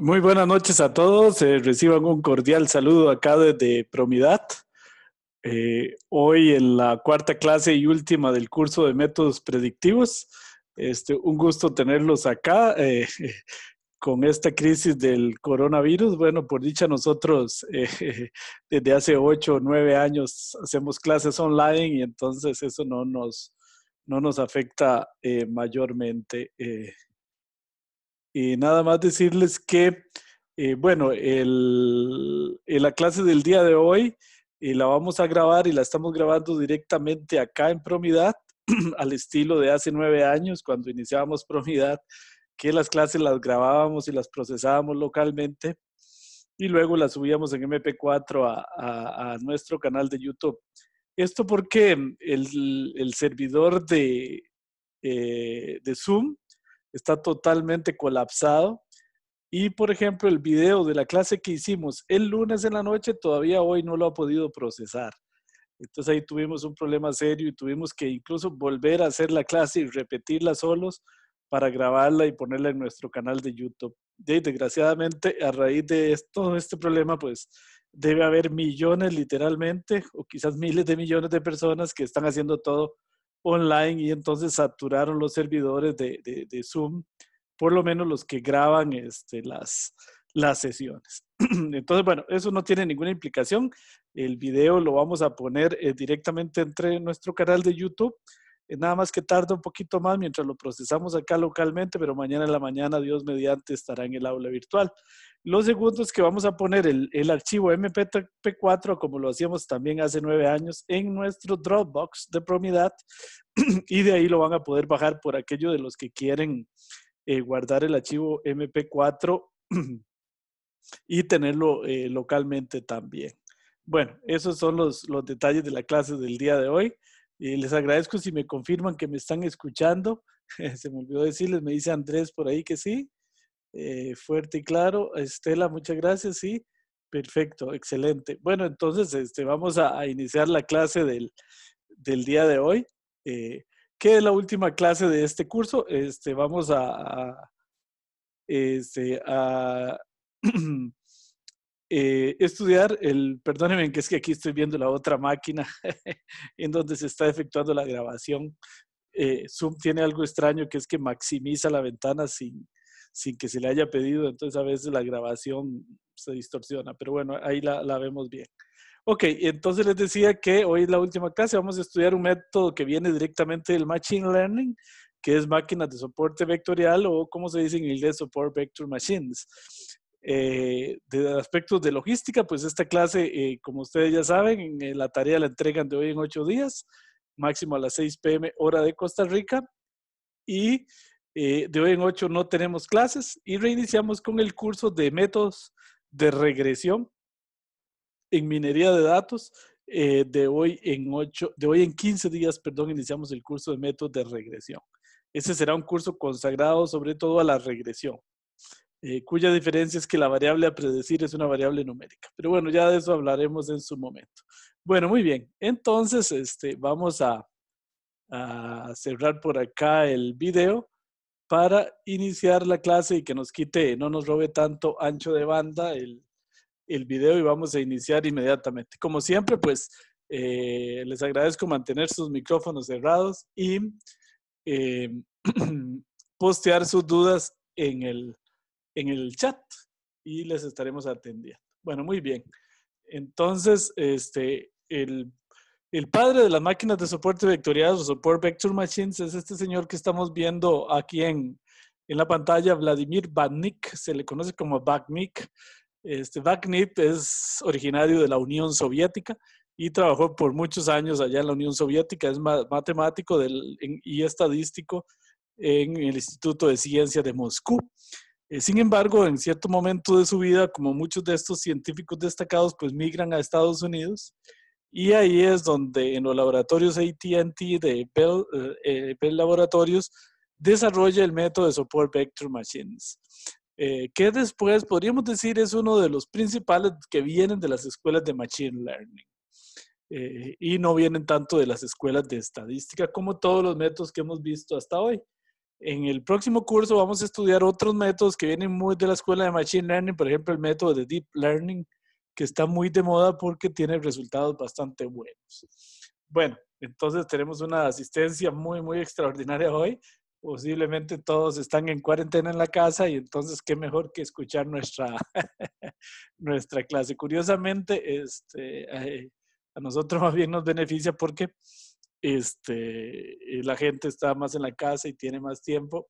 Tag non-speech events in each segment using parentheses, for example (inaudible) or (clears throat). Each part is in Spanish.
Muy buenas noches a todos. Eh, reciban un cordial saludo acá desde Promidad. Eh, hoy en la cuarta clase y última del curso de métodos predictivos. Este, un gusto tenerlos acá eh, (laughs) con esta crisis del coronavirus. Bueno, por dicha nosotros (laughs) desde hace ocho o nueve años hacemos clases online y entonces eso no nos, no nos afecta mayormente. Y nada más decirles que, eh, bueno, el, eh, la clase del día de hoy eh, la vamos a grabar y la estamos grabando directamente acá en Promidad, (clears throat) al estilo de hace nueve años, cuando iniciábamos Promidad, que las clases las grabábamos y las procesábamos localmente y luego las subíamos en MP4 a, a, a nuestro canal de YouTube. Esto porque el, el servidor de, de Zoom está totalmente colapsado. Y por ejemplo, el video de la clase que hicimos el lunes en la noche todavía hoy no lo ha podido procesar. Entonces ahí tuvimos un problema serio y tuvimos que incluso volver a hacer la clase y repetirla solos para grabarla y ponerla en nuestro canal de YouTube. Y desgraciadamente, a raíz de todo este problema, pues debe haber millones literalmente, o quizás miles de millones de personas que están haciendo todo online y entonces saturaron los servidores de, de, Zoom, por lo menos los que graban este, las, las sesiones. (clears throat) Entonces, bueno, eso no tiene ninguna implicación. El video lo vamos a poner eh, directamente entre nuestro canal de YouTube eh, nada más que tarda un poquito más mientras lo procesamos acá localmente, pero mañana en la mañana, Dios mediante, estará en el aula virtual. Lo segundo es que vamos a poner el, archivo MP4, como lo hacíamos también hace nueve años, en nuestro Dropbox de Promidad (clears throat) y de ahí lo van a poder bajar por aquello de los que quieren eh, guardar el archivo MP4 (clears throat) y tenerlo eh, localmente también. Bueno, esos son los, los detalles de la clase del día de hoy. Y les agradezco si me confirman que me están escuchando. (laughs) Se me olvidó decirles, me dice Andrés por ahí que sí. Eh, fuerte y claro. Estela, muchas gracias. Sí, perfecto, excelente. Bueno, entonces este, vamos a, iniciar la clase del, día de hoy, eh, ¿Qué que es la última clase de este curso. Este, vamos a, este, a (clears throat) Eh, estudiar el, perdónenme que es que aquí estoy viendo la otra máquina (laughs) en donde se está efectuando la grabación. Eh, Zoom tiene algo extraño que es que maximiza la ventana sin, sin que se le haya pedido, entonces a veces la grabación se distorsiona, pero bueno, ahí la, la vemos bien. Ok, entonces les decía que hoy es la última clase, vamos a estudiar un método que viene directamente del Machine Learning, que es máquinas de soporte vectorial o como se dice en inglés, Support Vector Machines. Eh, de aspectos de logística, pues esta clase, eh, como ustedes ya saben, eh, la tarea la entregan de hoy en ocho días, máximo a las 6 pm hora de Costa Rica. Y de hoy en ocho no tenemos clases y reiniciamos con el curso de métodos de regresión en minería de datos. de, hoy en ocho, de hoy en 15 días, perdón, iniciamos el curso de métodos de regresión. Ese será un curso consagrado sobre todo a la regresión. Eh, cuya diferencia es que la variable a predecir es una variable numérica. Pero bueno, ya de eso hablaremos en su momento. Bueno, muy bien. Entonces, este, vamos a, cerrar por acá el video para iniciar la clase y que nos quite, no nos robe tanto ancho de banda el, video y vamos a iniciar inmediatamente. Como siempre, pues eh, les agradezco mantener sus micrófonos cerrados y eh, (clears throat) postear sus dudas en el, en el chat y les estaremos atendiendo. Bueno, muy bien. Entonces, este, el, el padre de las máquinas de soporte vectorial o Support Vector Machines es este señor que estamos viendo aquí en, en la pantalla, Vladimir Batnik, se le conoce como Batnik. Este, es originario de la Unión Soviética y trabajó por muchos años allá en la Unión Soviética, es matemático del, y estadístico en el Instituto de Ciencia de Moscú. Eh, sin embargo, en cierto momento de su vida, como muchos de estos científicos destacados, pues migran a Estados Unidos y ahí es donde en los laboratorios ATT de Bell, eh, eh, Bell, Laboratorios desarrolla el método de Support Vector Machines, que después podríamos decir es uno de los principales que vienen de las escuelas de Machine Learning. y no vienen tanto de las escuelas de estadística como todos los métodos que hemos visto hasta hoy. En el próximo curso vamos a estudiar otros métodos que vienen muy de la escuela de Machine Learning, por ejemplo, el método de Deep Learning, que está muy de moda porque tiene resultados bastante buenos. Bueno, entonces tenemos una asistencia muy, muy extraordinaria hoy. Posiblemente todos están en cuarentena en la casa y entonces qué mejor que escuchar nuestra, (laughs) nuestra clase. Curiosamente, este, eh, a nosotros (laughs) más bien nos beneficia porque este, la gente está más en la casa y tiene más tiempo.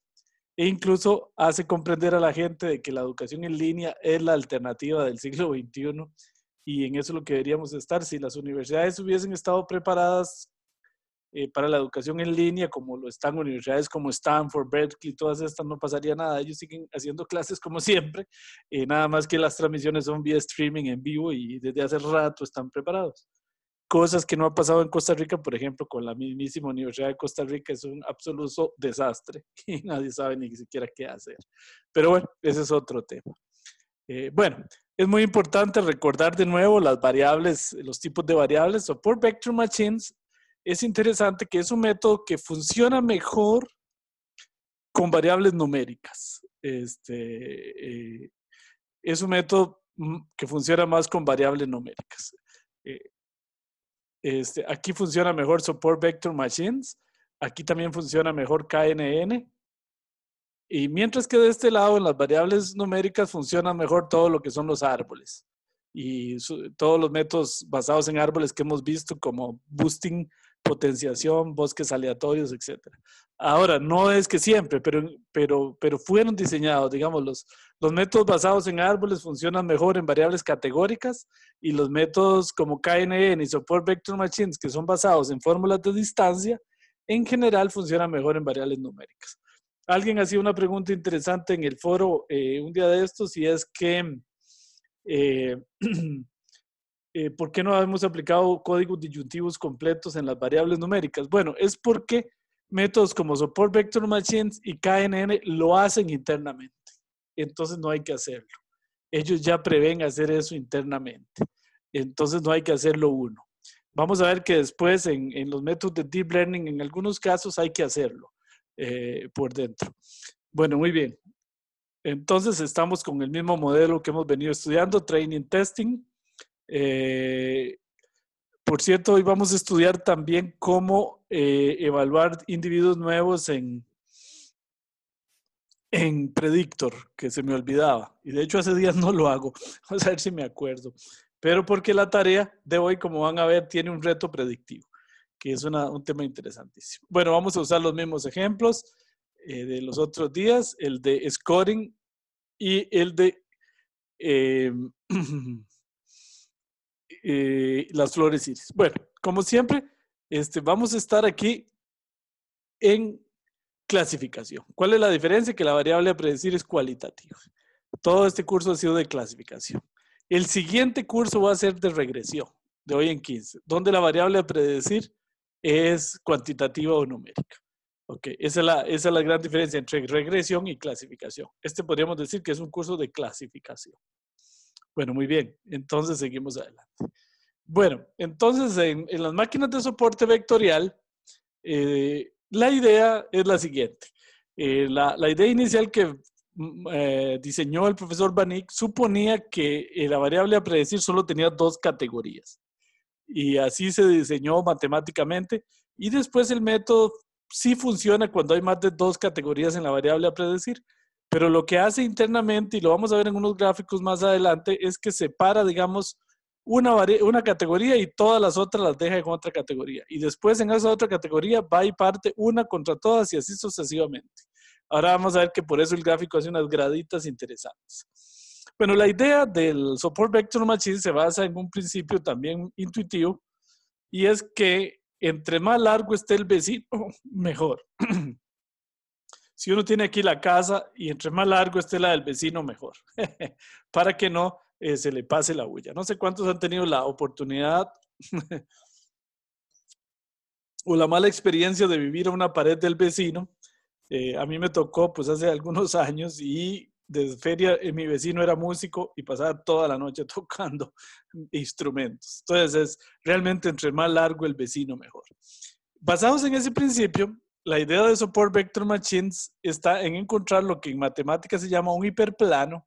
E incluso hace comprender a la gente de que la educación en línea es la alternativa del siglo XXI y en eso lo que deberíamos estar. Si las universidades hubiesen estado preparadas eh, para la educación en línea, como lo están universidades como Stanford, Berkeley, todas estas, no pasaría nada. Ellos siguen haciendo clases como siempre, eh, nada más que las transmisiones son vía streaming en vivo y desde hace rato están preparados cosas que no ha pasado en Costa Rica, por ejemplo, con la mismísima Universidad de Costa Rica, es un absoluto desastre (laughs) y nadie sabe ni siquiera qué hacer. Pero bueno, ese es otro tema. Eh, bueno, es muy importante recordar de nuevo las variables, los tipos de variables. Support Vector Machines es interesante que es un método que funciona mejor con variables numéricas. Este, eh, es un método mm, que funciona más con variables numéricas. Eh, este, aquí funciona mejor Support Vector Machines. Aquí también funciona mejor KNN. Y mientras que de este lado, en las variables numéricas, funciona mejor todo lo que son los árboles. Y todos los métodos basados en árboles que hemos visto, como boosting potenciación, bosques aleatorios, etc. Ahora, no es que siempre, pero, pero, pero fueron diseñados, digamos, los, los métodos basados en árboles funcionan mejor en variables categóricas y los métodos como KNN y Support Vector Machines, que son basados en fórmulas de distancia, en general funcionan mejor en variables numéricas. Alguien hacía una pregunta interesante en el foro eh, un día de estos y es que... Eh, (clears throat) Eh, ¿por qué no hemos aplicado códigos disyuntivos completos en las variables numéricas? Bueno, es porque métodos como Support Vector Machines y KNN lo hacen internamente. Entonces no hay que hacerlo. Ellos ya prevén hacer eso internamente. Entonces no hay que hacerlo uno. Vamos a ver que después en, los métodos de Deep Learning, en algunos casos hay que hacerlo eh, por dentro. Bueno, muy bien. Entonces estamos con el mismo modelo que hemos venido estudiando, Training Testing. Eh, por cierto, hoy vamos a estudiar también cómo eh, evaluar individuos nuevos en, en Predictor, que se me olvidaba. Y de hecho hace días no lo hago. (laughs) Vamos a ver si me acuerdo. Pero porque la tarea de hoy, como van a ver, tiene un reto predictivo, que es un tema interesantísimo. Bueno, vamos a usar los mismos ejemplos eh, de los otros días, el de scoring y el de... (clears throat) Eh, las flores iris. Bueno, como siempre, este, vamos a estar aquí en clasificación. ¿Cuál es la diferencia? Que la variable a predecir es cualitativa. Todo este curso ha sido de clasificación. El siguiente curso va a ser de regresión, de hoy en 15, donde la variable a predecir es cuantitativa o numérica. Ok, es, la, esa es la gran diferencia entre regresión y clasificación. Este podríamos decir que es un curso de clasificación. Bueno, muy bien. Entonces seguimos adelante. Bueno, entonces en, las máquinas de soporte vectorial, eh, la idea es la siguiente. Eh, la, idea inicial que mm, eh, diseñó el profesor Banik suponía que la variable a predecir solo tenía dos categorías. Y así se diseñó matemáticamente. Y después el método sí funciona cuando hay más de dos categorías en la variable a predecir. Pero lo que hace internamente, y lo vamos a ver en unos gráficos más adelante, es que separa, digamos, una, una categoría y todas las otras las deja en otra categoría. Y después en esa otra categoría va y parte una contra todas y así sucesivamente. Ahora vamos a ver que por eso el gráfico hace unas graditas interesantes. Bueno, la idea del Support Vector Machine se basa en un principio también intuitivo y es que entre más largo esté el vecino, (clears throat) mejor. (clears throat) si uno tiene aquí la casa y entre más largo esté la del vecino, mejor, (laughs) para que no eh, se le pase la bulla. No sé cuántos han tenido la oportunidad (laughs) o la mala experiencia de vivir a una pared del vecino. Eh, a mí me tocó pues hace algunos años y de feria eh, mi vecino era músico y pasaba toda la noche (laughs) tocando instrumentos. Entonces es realmente entre más largo el vecino mejor. Basados en ese principio, la idea de Support Vector Machines está en encontrar lo que en matemáticas se llama un hiperplano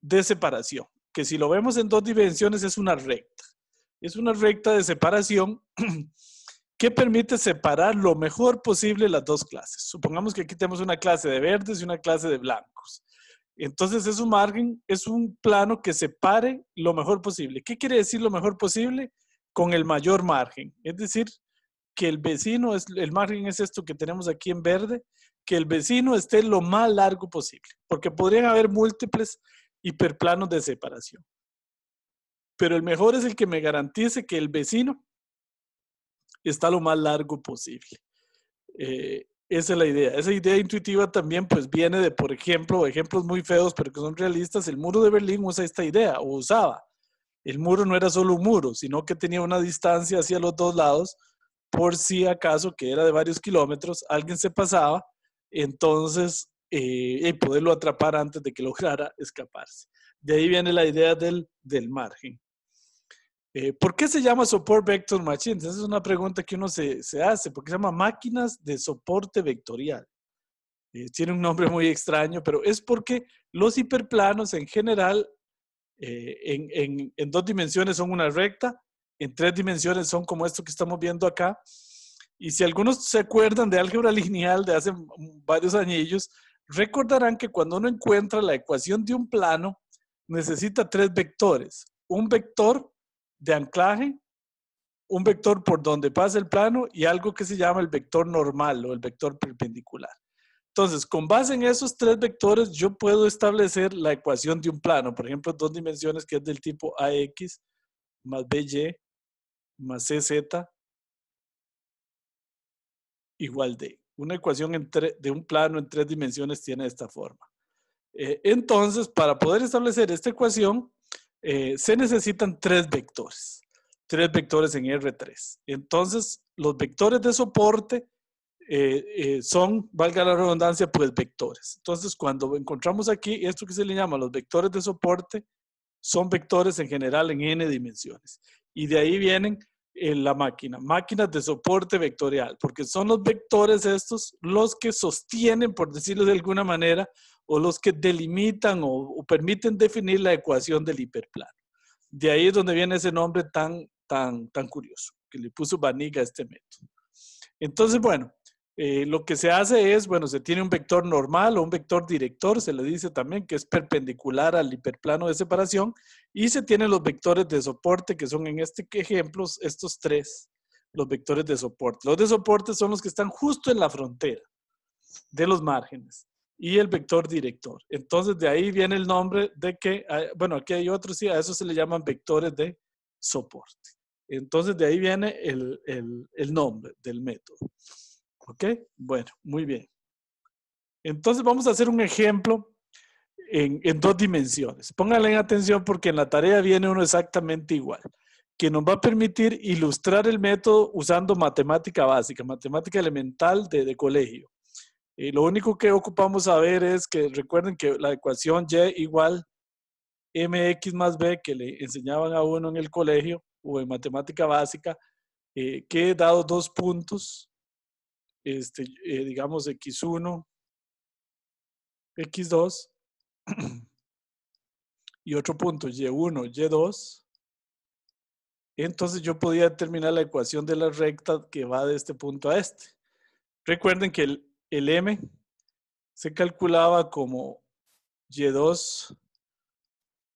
de separación, que si lo vemos en dos dimensiones es una recta. Es una recta de separación (clears throat) que permite separar lo mejor posible las dos clases. Supongamos que aquí tenemos una clase de verdes y una clase de blancos. Entonces es un margen, es un plano que separe lo mejor posible. ¿Qué quiere decir lo mejor posible? Con el mayor margen. Es decir, que el vecino, es, el margen es esto que tenemos aquí en verde, que el vecino esté lo más largo posible, porque podrían haber múltiples hiperplanos de separación. Pero el mejor es el que me garantice que el vecino está lo más largo posible. Eh, esa es la idea. Esa idea intuitiva también pues viene de, por ejemplo, ejemplos muy feos, pero que son realistas. El muro de Berlín usa esta idea, o usaba. El muro no era solo un muro, sino que tenía una distancia hacia los dos lados por si acaso, que era de varios kilómetros, alguien se pasaba, entonces eh, y poderlo atrapar antes de que (laughs) lograra escaparse. De ahí viene la idea del, del margen. Eh, ¿Por qué se llama Support Vector Machines? Esa es una pregunta que uno se, se hace, porque se llama máquinas de soporte vectorial. Eh, tiene un nombre muy extraño, pero es porque los hiperplanos en general en, en, en dos dimensiones son una recta en tres dimensiones, son como esto que estamos viendo acá. Y si algunos se acuerdan de álgebra lineal de hace varios añillos, recordarán que cuando uno encuentra la ecuación de un plano, necesita tres vectores. Un vector de anclaje, un vector por donde pasa el plano y algo que se llama el vector normal o el vector perpendicular. Entonces, con base en esos tres vectores, yo puedo establecer la ecuación de un plano, por ejemplo, dos dimensiones que es del tipo AX más BY más CZ igual D. Una ecuación de un plano en tres dimensiones tiene esta forma. Eh, entonces, para poder establecer esta ecuación, eh, se necesitan tres vectores. Tres vectores en R3. Entonces, los vectores de soporte eh, son, valga la redundancia, pues vectores. Entonces, cuando encontramos aquí esto que se le llama los vectores de soporte, son vectores en general en n dimensiones. Y de ahí vienen en la máquina, máquinas de soporte vectorial, porque son los vectores estos los que sostienen, por decirlo de alguna manera, o los que delimitan o, permiten definir la ecuación del hiperplano. De ahí es donde viene ese nombre tan, tan, tan curioso que le puso Vaniga a este método. Entonces, bueno, eh, lo que se hace es, bueno, se tiene un vector normal o un vector director, se le dice también que es perpendicular al hiperplano de separación, y se tienen los vectores de soporte, que son en este ejemplo estos tres, los vectores de soporte. Los de soporte son los que están justo en la frontera de los márgenes y el vector director. Entonces, de ahí viene el nombre de que, ah, bueno, aquí hay otros, sí, a eso se le llaman vectores de soporte. Entonces, de ahí viene el, el nombre del método. ¿Ok? Bueno, muy bien. Entonces vamos a hacer un ejemplo en, en, dos dimensiones. Pónganle atención porque en la tarea viene uno exactamente igual, que nos va a permitir ilustrar el método usando matemática básica, matemática elemental de, de colegio. Eh, lo único que ocupamos a ver es que recuerden que la ecuación y igual mx más b que le enseñaban a uno en el colegio o en matemática básica, eh, que que dado dos puntos, este, eh, digamos, X1, X2 (clears throat) y otro punto, Y1, Y2, entonces yo podía determinar la ecuación de la recta que va de este punto a este. Recuerden que el, el M se calculaba como Y2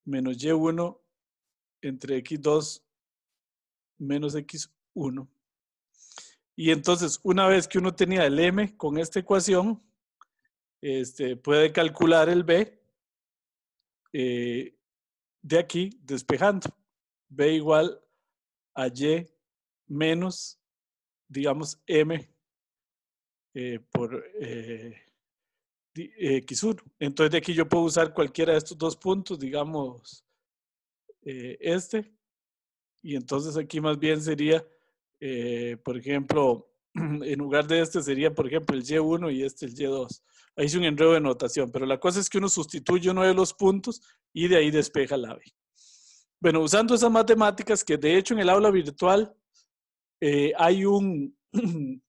menos Y1 entre X2 menos X1. Y entonces, una vez que uno tenía el m con esta ecuación, este, puede calcular el b eh, de aquí despejando. b igual a y menos, digamos, m eh, por eh, x1. Entonces de aquí yo puedo usar cualquiera de estos dos puntos, digamos, este. Y entonces aquí más bien sería eh, por ejemplo, (clears throat) en lugar de este sería, por ejemplo, el Y1 y este el Y2. Ahí es un enredo de notación, pero la cosa es que uno sustituye uno de los puntos y de ahí despeja la B. Bueno, usando esas matemáticas que de hecho en el aula virtual eh, hay un, (clears throat)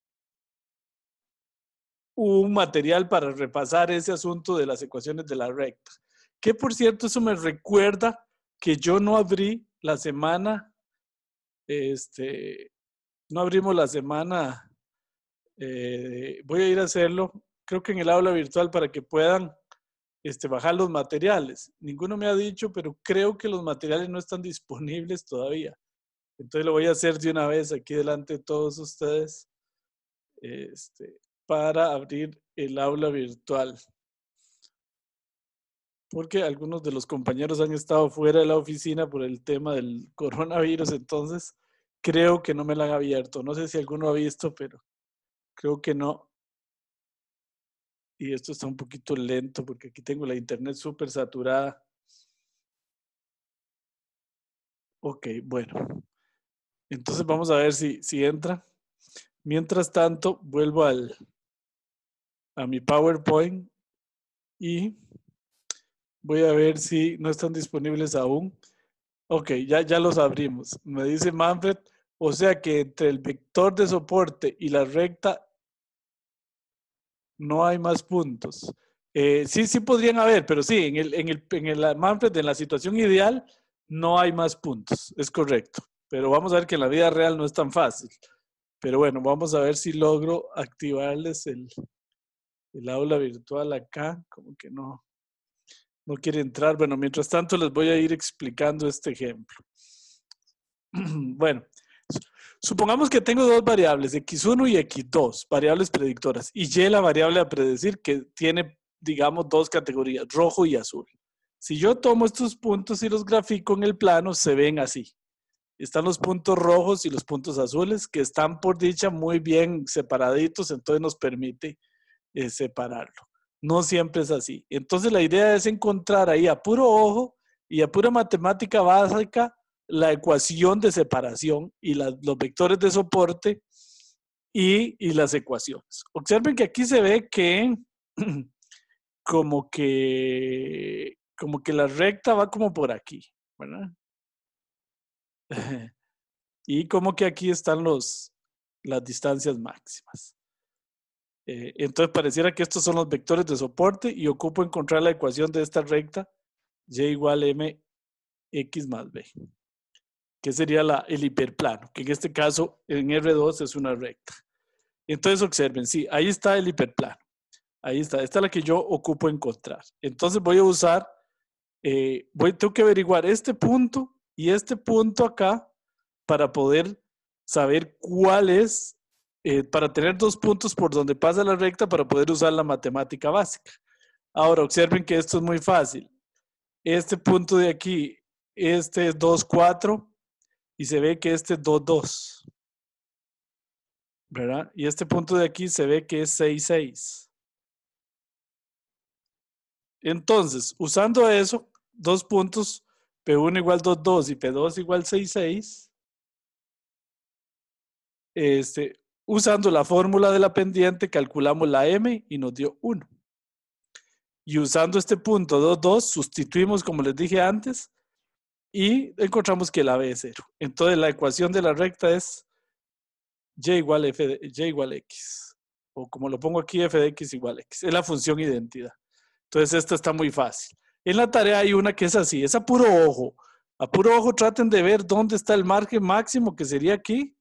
un material para repasar ese asunto de las ecuaciones de la recta. Que por cierto, eso me recuerda que yo no abrí la semana este, no abrimos la semana. Eh, voy a ir a hacerlo, creo que en el aula virtual para que puedan este, bajar los materiales. Ninguno me ha dicho, pero creo que los materiales no están disponibles todavía. Entonces lo voy a hacer de una vez aquí delante de todos ustedes este, para abrir el aula virtual. Porque algunos de los compañeros han estado fuera de la oficina por el tema del coronavirus, entonces creo que no me la han abierto. No sé si alguno ha visto, pero creo que no. Y esto está un poquito lento porque aquí tengo la internet súper saturada. Ok, bueno. Entonces vamos a ver si, si entra. Mientras tanto, vuelvo al, a mi PowerPoint y voy a ver si no están disponibles aún. Ok, ya, ya los abrimos. Me dice Manfred o sea que entre el vector de soporte y la recta no hay más puntos. Eh, sí, sí podrían haber, pero sí, en el, Manfred, en la situación ideal, no hay más puntos. Es correcto. Pero vamos a ver que en la vida real no es tan fácil. Pero bueno, vamos a ver si logro activarles el, aula virtual acá. Como que no, no quiere entrar. Bueno, mientras tanto les voy a ir explicando este ejemplo. (clears throat) bueno, Supongamos que tengo dos variables, x1 y x2, variables predictoras, y y la variable a predecir que tiene, digamos, dos categorías, rojo y azul. Si yo tomo estos puntos y los grafico en el plano, se ven así. Están los puntos rojos y los puntos azules, que están por dicha muy bien separaditos, entonces nos permite eh, separarlo. No siempre es así. Entonces la idea es encontrar ahí a puro ojo y a pura matemática básica la ecuación de separación y los vectores de soporte y, las ecuaciones. Observen que aquí se ve que (clears throat) como que como que la recta va como por aquí, ¿verdad? (laughs) Y como que aquí están los, las distancias máximas. Eh, entonces pareciera que estos son los vectores de soporte y ocupo encontrar la ecuación de esta recta y igual mx más b que sería el hiperplano, que en este caso en R2 es una recta. Entonces observen, sí, ahí está el hiperplano. Ahí está, esta es la que yo ocupo encontrar. Entonces voy a usar, eh, voy, tengo que averiguar este punto y este punto acá para poder saber cuál es, eh, para tener dos puntos por donde pasa la recta para poder usar la matemática básica. Ahora, observen que esto es muy fácil. Este punto de aquí, este es 2, 4, y se ve que este 2, 2. ¿Verdad? Y este punto de aquí se ve que es 6, 6. Entonces, usando eso, dos puntos, P1 igual 2, 2 y P2 igual 6, 6. Este, usando la fórmula de la pendiente, calculamos la M y nos dio 1. Y usando este punto 2, 2, sustituimos, como les dije antes, y encontramos que la b es 0. Entonces la ecuación de la recta es y igual, f x. O como lo pongo aquí, f de x igual x. Es la función identidad. Entonces esto está muy fácil. En la tarea hay una que es así, es a puro ojo. A puro ojo traten de ver dónde está el margen máximo, que sería aquí.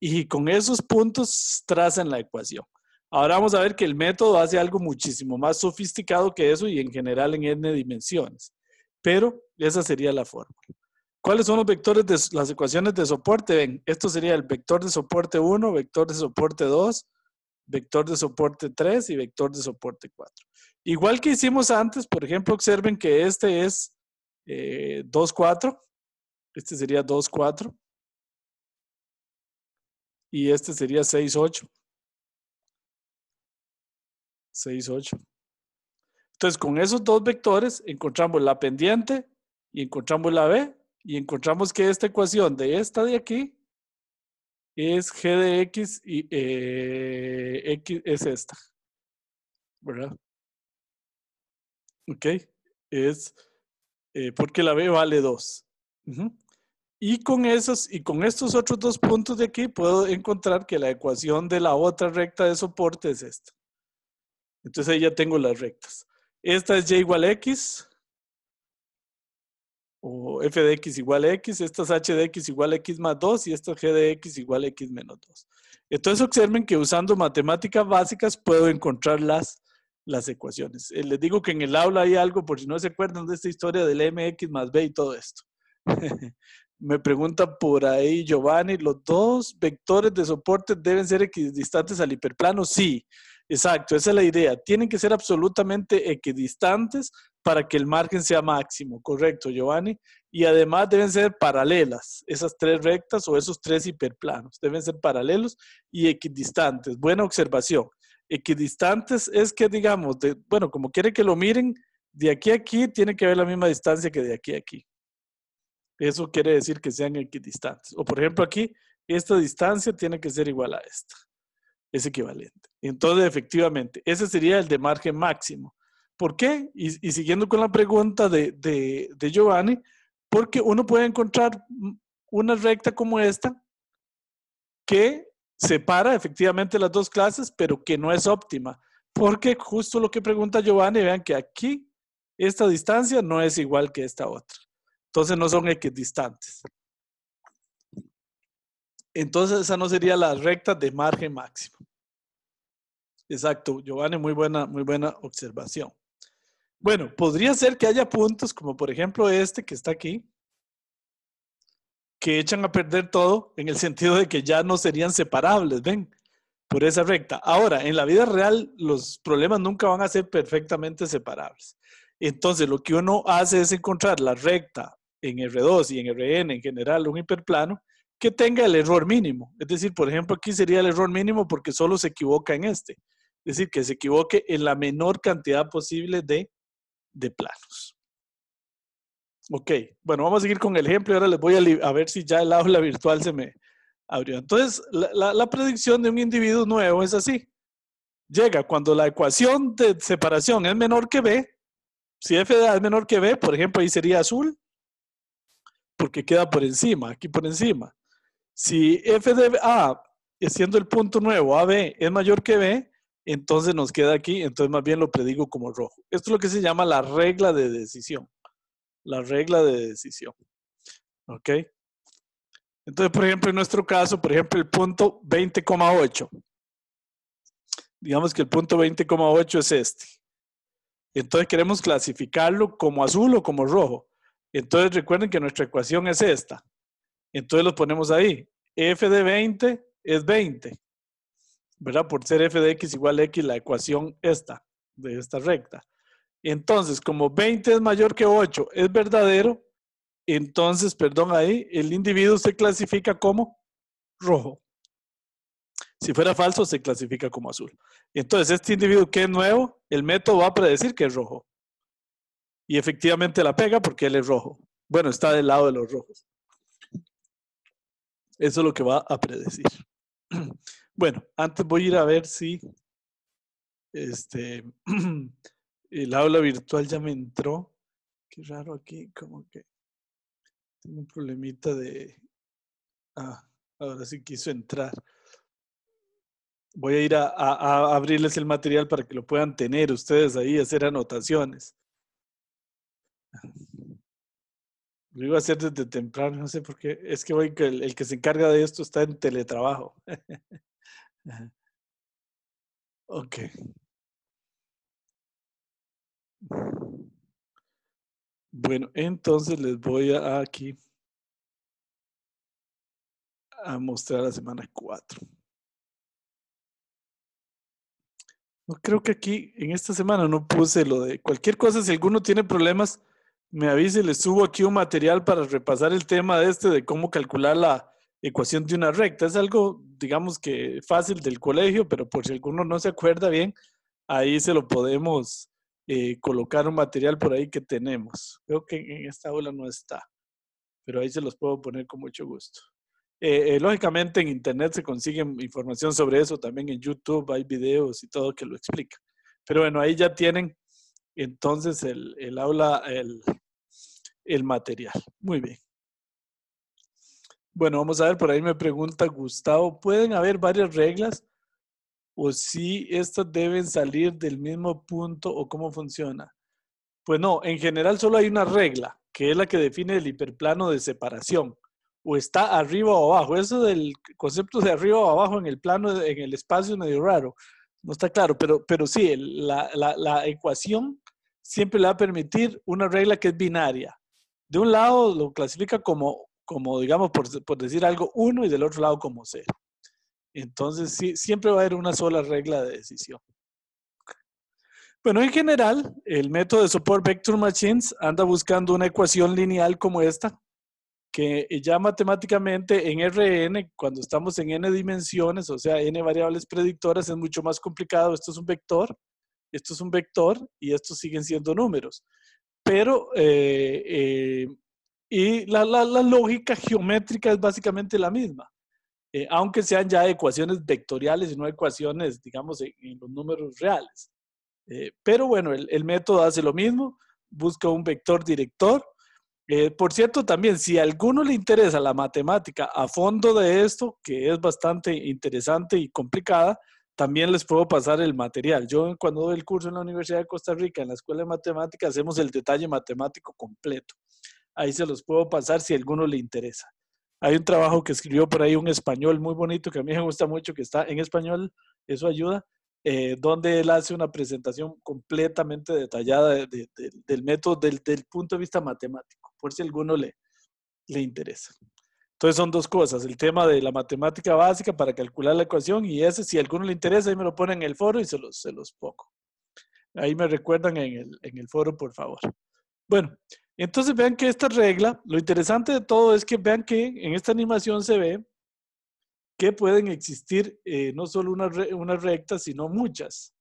Y con esos puntos trazan la ecuación. Ahora vamos a ver que el método hace algo muchísimo más sofisticado que eso y en general en n dimensiones. Pero esa sería la fórmula. ¿Cuáles son los vectores de las ecuaciones de soporte? Ven, esto sería el vector de soporte 1, vector de soporte 2, vector de soporte 3 y vector de soporte 4. Igual que hicimos antes, por ejemplo, observen que este es 2, eh, 4. Este sería 2, 4. Y este sería 6, 8. 6, 8. Entonces, con esos dos vectores encontramos la pendiente y encontramos la B y encontramos que esta ecuación de esta de aquí es g de x y eh, x es esta, ¿verdad? ¿Ok? Es eh, porque la b vale 2. Y con esos y con estos otros dos puntos de aquí puedo encontrar que la ecuación de la otra recta de soporte es esta. Entonces ahí ya tengo las rectas. Esta es y igual a x, o f de x igual a x, estas h de x igual a x más 2 y estas g de x igual a x menos 2. Entonces observen que usando matemáticas básicas puedo encontrar las, las ecuaciones. Eh, les digo que en el aula hay algo, por si no se acuerdan de esta historia del mx más b y todo esto. (laughs) Me pregunta por ahí Giovanni, ¿los dos vectores de soporte deben ser equidistantes al hiperplano? Sí. Exacto, esa es la idea. Tienen que ser absolutamente equidistantes para que el margen sea máximo, correcto, Giovanni. Y además deben ser paralelas, esas tres rectas o esos tres hiperplanos. Deben ser paralelos y equidistantes. Buena observación. Equidistantes es que, digamos, bueno, como quiere que lo miren, de aquí a aquí tiene que haber la misma distancia que de aquí a aquí. Eso quiere decir que sean equidistantes. O por ejemplo aquí, esta distancia tiene que ser igual a esta es equivalente. Entonces, efectivamente, ese sería el de margen máximo. ¿Por qué? Y, siguiendo con la pregunta de, de, de Giovanni, porque uno puede encontrar una recta como esta que separa efectivamente las dos clases, pero que no es óptima. Porque justo lo que pregunta Giovanni, vean que aquí esta distancia no es igual que esta otra. Entonces no son equidistantes. Entonces esa no sería la recta de margen máximo. Exacto, Giovanni, muy buena, muy buena observación. Bueno, podría ser que haya puntos como por ejemplo este que está aquí, que echan a perder todo en el (laughs) sentido de que ya no serían separables, ¿ven? Por esa recta. Ahora, en la vida real los problemas nunca van a ser perfectamente separables. Entonces, lo que uno hace es encontrar la recta en R2 y en Rn en general, un hiperplano, que tenga el error mínimo. Es decir, por ejemplo, aquí sería el error mínimo porque solo se equivoca en este. Es decir, que se equivoque en la menor cantidad posible de, de planos. Ok, bueno, vamos a seguir con el ejemplo y ahora les voy a, ver si ya el aula virtual se me abrió. Entonces, la, la predicción de un individuo nuevo es así. Llega cuando la ecuación de separación es menor que B, si f es menor que b, por ejemplo, ahí sería azul, porque queda por encima, aquí por encima. Si f de A, siendo el punto nuevo, AB es mayor que B, entonces nos queda aquí, entonces más bien lo predigo como rojo. Esto es lo que se llama la regla de decisión. La regla de decisión. ¿Ok? Entonces, por ejemplo, en nuestro caso, por ejemplo, el punto 20,8. Digamos que el punto 20,8 es este. Entonces queremos clasificarlo como azul o como rojo. Entonces recuerden que nuestra ecuación es esta. Entonces lo ponemos ahí f de 20 es 20, ¿verdad? Por ser f de x igual a x, la ecuación esta, de esta recta. Entonces, como 20 es mayor que 8, es verdadero, entonces, perdón, ahí el individuo se clasifica como rojo. Si fuera falso, se clasifica como azul. Entonces, este individuo que es nuevo, el método va a predecir que es rojo. Y efectivamente la pega porque él es rojo. Bueno, está del lado de los rojos. Eso es lo que va a predecir. (clears throat) Bueno, antes voy a ir a ver si este, (clears throat) el aula virtual ya me entró. Qué raro aquí, como que tengo un problemita de... Ah, ahora sí quiso entrar. Voy a ir a, a abrirles el material para que lo puedan tener ustedes ahí, hacer anotaciones. Lo iba a hacer desde temprano, no sé por qué. Es que el, el que se encarga de esto está en teletrabajo. (laughs) ok. Bueno, entonces les voy a aquí a mostrar la semana 4. No creo que aquí, en esta semana, no puse lo de cualquier cosa. Si alguno tiene problemas, me avise, les subo aquí un material para repasar el tema de este, de cómo calcular la ecuación de una recta. Es algo, digamos que fácil del colegio, pero por si alguno no se acuerda bien, ahí se lo podemos eh, colocar un material por ahí que tenemos. Creo que en esta aula no está, pero ahí se los puedo poner con mucho gusto. Eh, eh, lógicamente en internet se consigue información sobre eso, también en YouTube hay videos y todo que lo explica. Pero bueno, ahí ya tienen entonces el, el aula, el, el material. Muy bien. Bueno, vamos a ver, por ahí me pregunta Gustavo, ¿pueden haber varias reglas o si estas deben salir del mismo punto o cómo funciona? Pues no, en general solo hay una regla, que es la que define el hiperplano de separación. O está arriba o abajo. Eso del concepto de arriba o abajo en el plano, en el espacio es medio raro no está claro, pero, pero sí, la, ecuación siempre le va a permitir una regla que es binaria. De un lado lo clasifica como, como digamos, por, por decir algo, 1 y del otro lado como 0. Entonces, sí, siempre va a haber una sola regla de decisión. Bueno, en general, el método de Support Vector Machines anda buscando una ecuación lineal como esta, que ya matemáticamente en RN, cuando estamos en n dimensiones, o sea, n variables predictoras, es mucho más complicado. Esto es un vector, esto es un vector y estos siguen siendo números. Pero, eh, eh, y la, la, lógica geométrica es básicamente la misma, eh, aunque sean ya ecuaciones vectoriales y no ecuaciones, digamos, en, los números reales. pero bueno, el, el método hace lo mismo, busca un vector director eh, por cierto, también, si a alguno le interesa la matemática a fondo de esto, que es bastante interesante y complicada, también les puedo pasar el material. Yo cuando doy el curso en la Universidad de Costa Rica, en la Escuela de Matemática, hacemos el detalle matemático completo. Ahí se los puedo pasar si a alguno le interesa. Hay un trabajo que escribió por ahí un español muy bonito que a mí me gusta mucho, que está en español, eso ayuda, eh, donde él hace una presentación completamente detallada del método del punto de vista matemático por si alguno le, interesa. Entonces son dos cosas, el tema de la matemática básica para calcular la ecuación y ese, si a alguno le interesa, ahí me lo ponen en el foro y se los, se los pongo. Ahí me recuerdan en el, foro, por favor. Bueno, entonces vean que esta regla, lo interesante de todo es que vean que en esta animación se ve que pueden existir eh, no solo una, rectas, una recta, sino muchas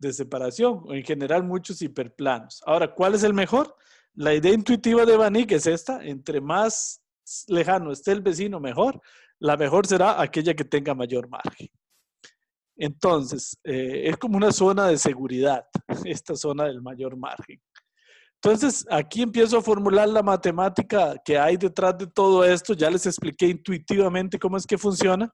de separación, o en general muchos hiperplanos. Ahora, ¿cuál es el mejor? La idea intuitiva de que es esta, entre más lejano esté el vecino mejor, la mejor será aquella que tenga mayor margen. Entonces, eh, es como una zona de seguridad, (laughs) esta zona del mayor margen. Entonces, aquí empiezo a formular la matemática que hay detrás de todo esto. Ya les expliqué intuitivamente cómo es que funciona,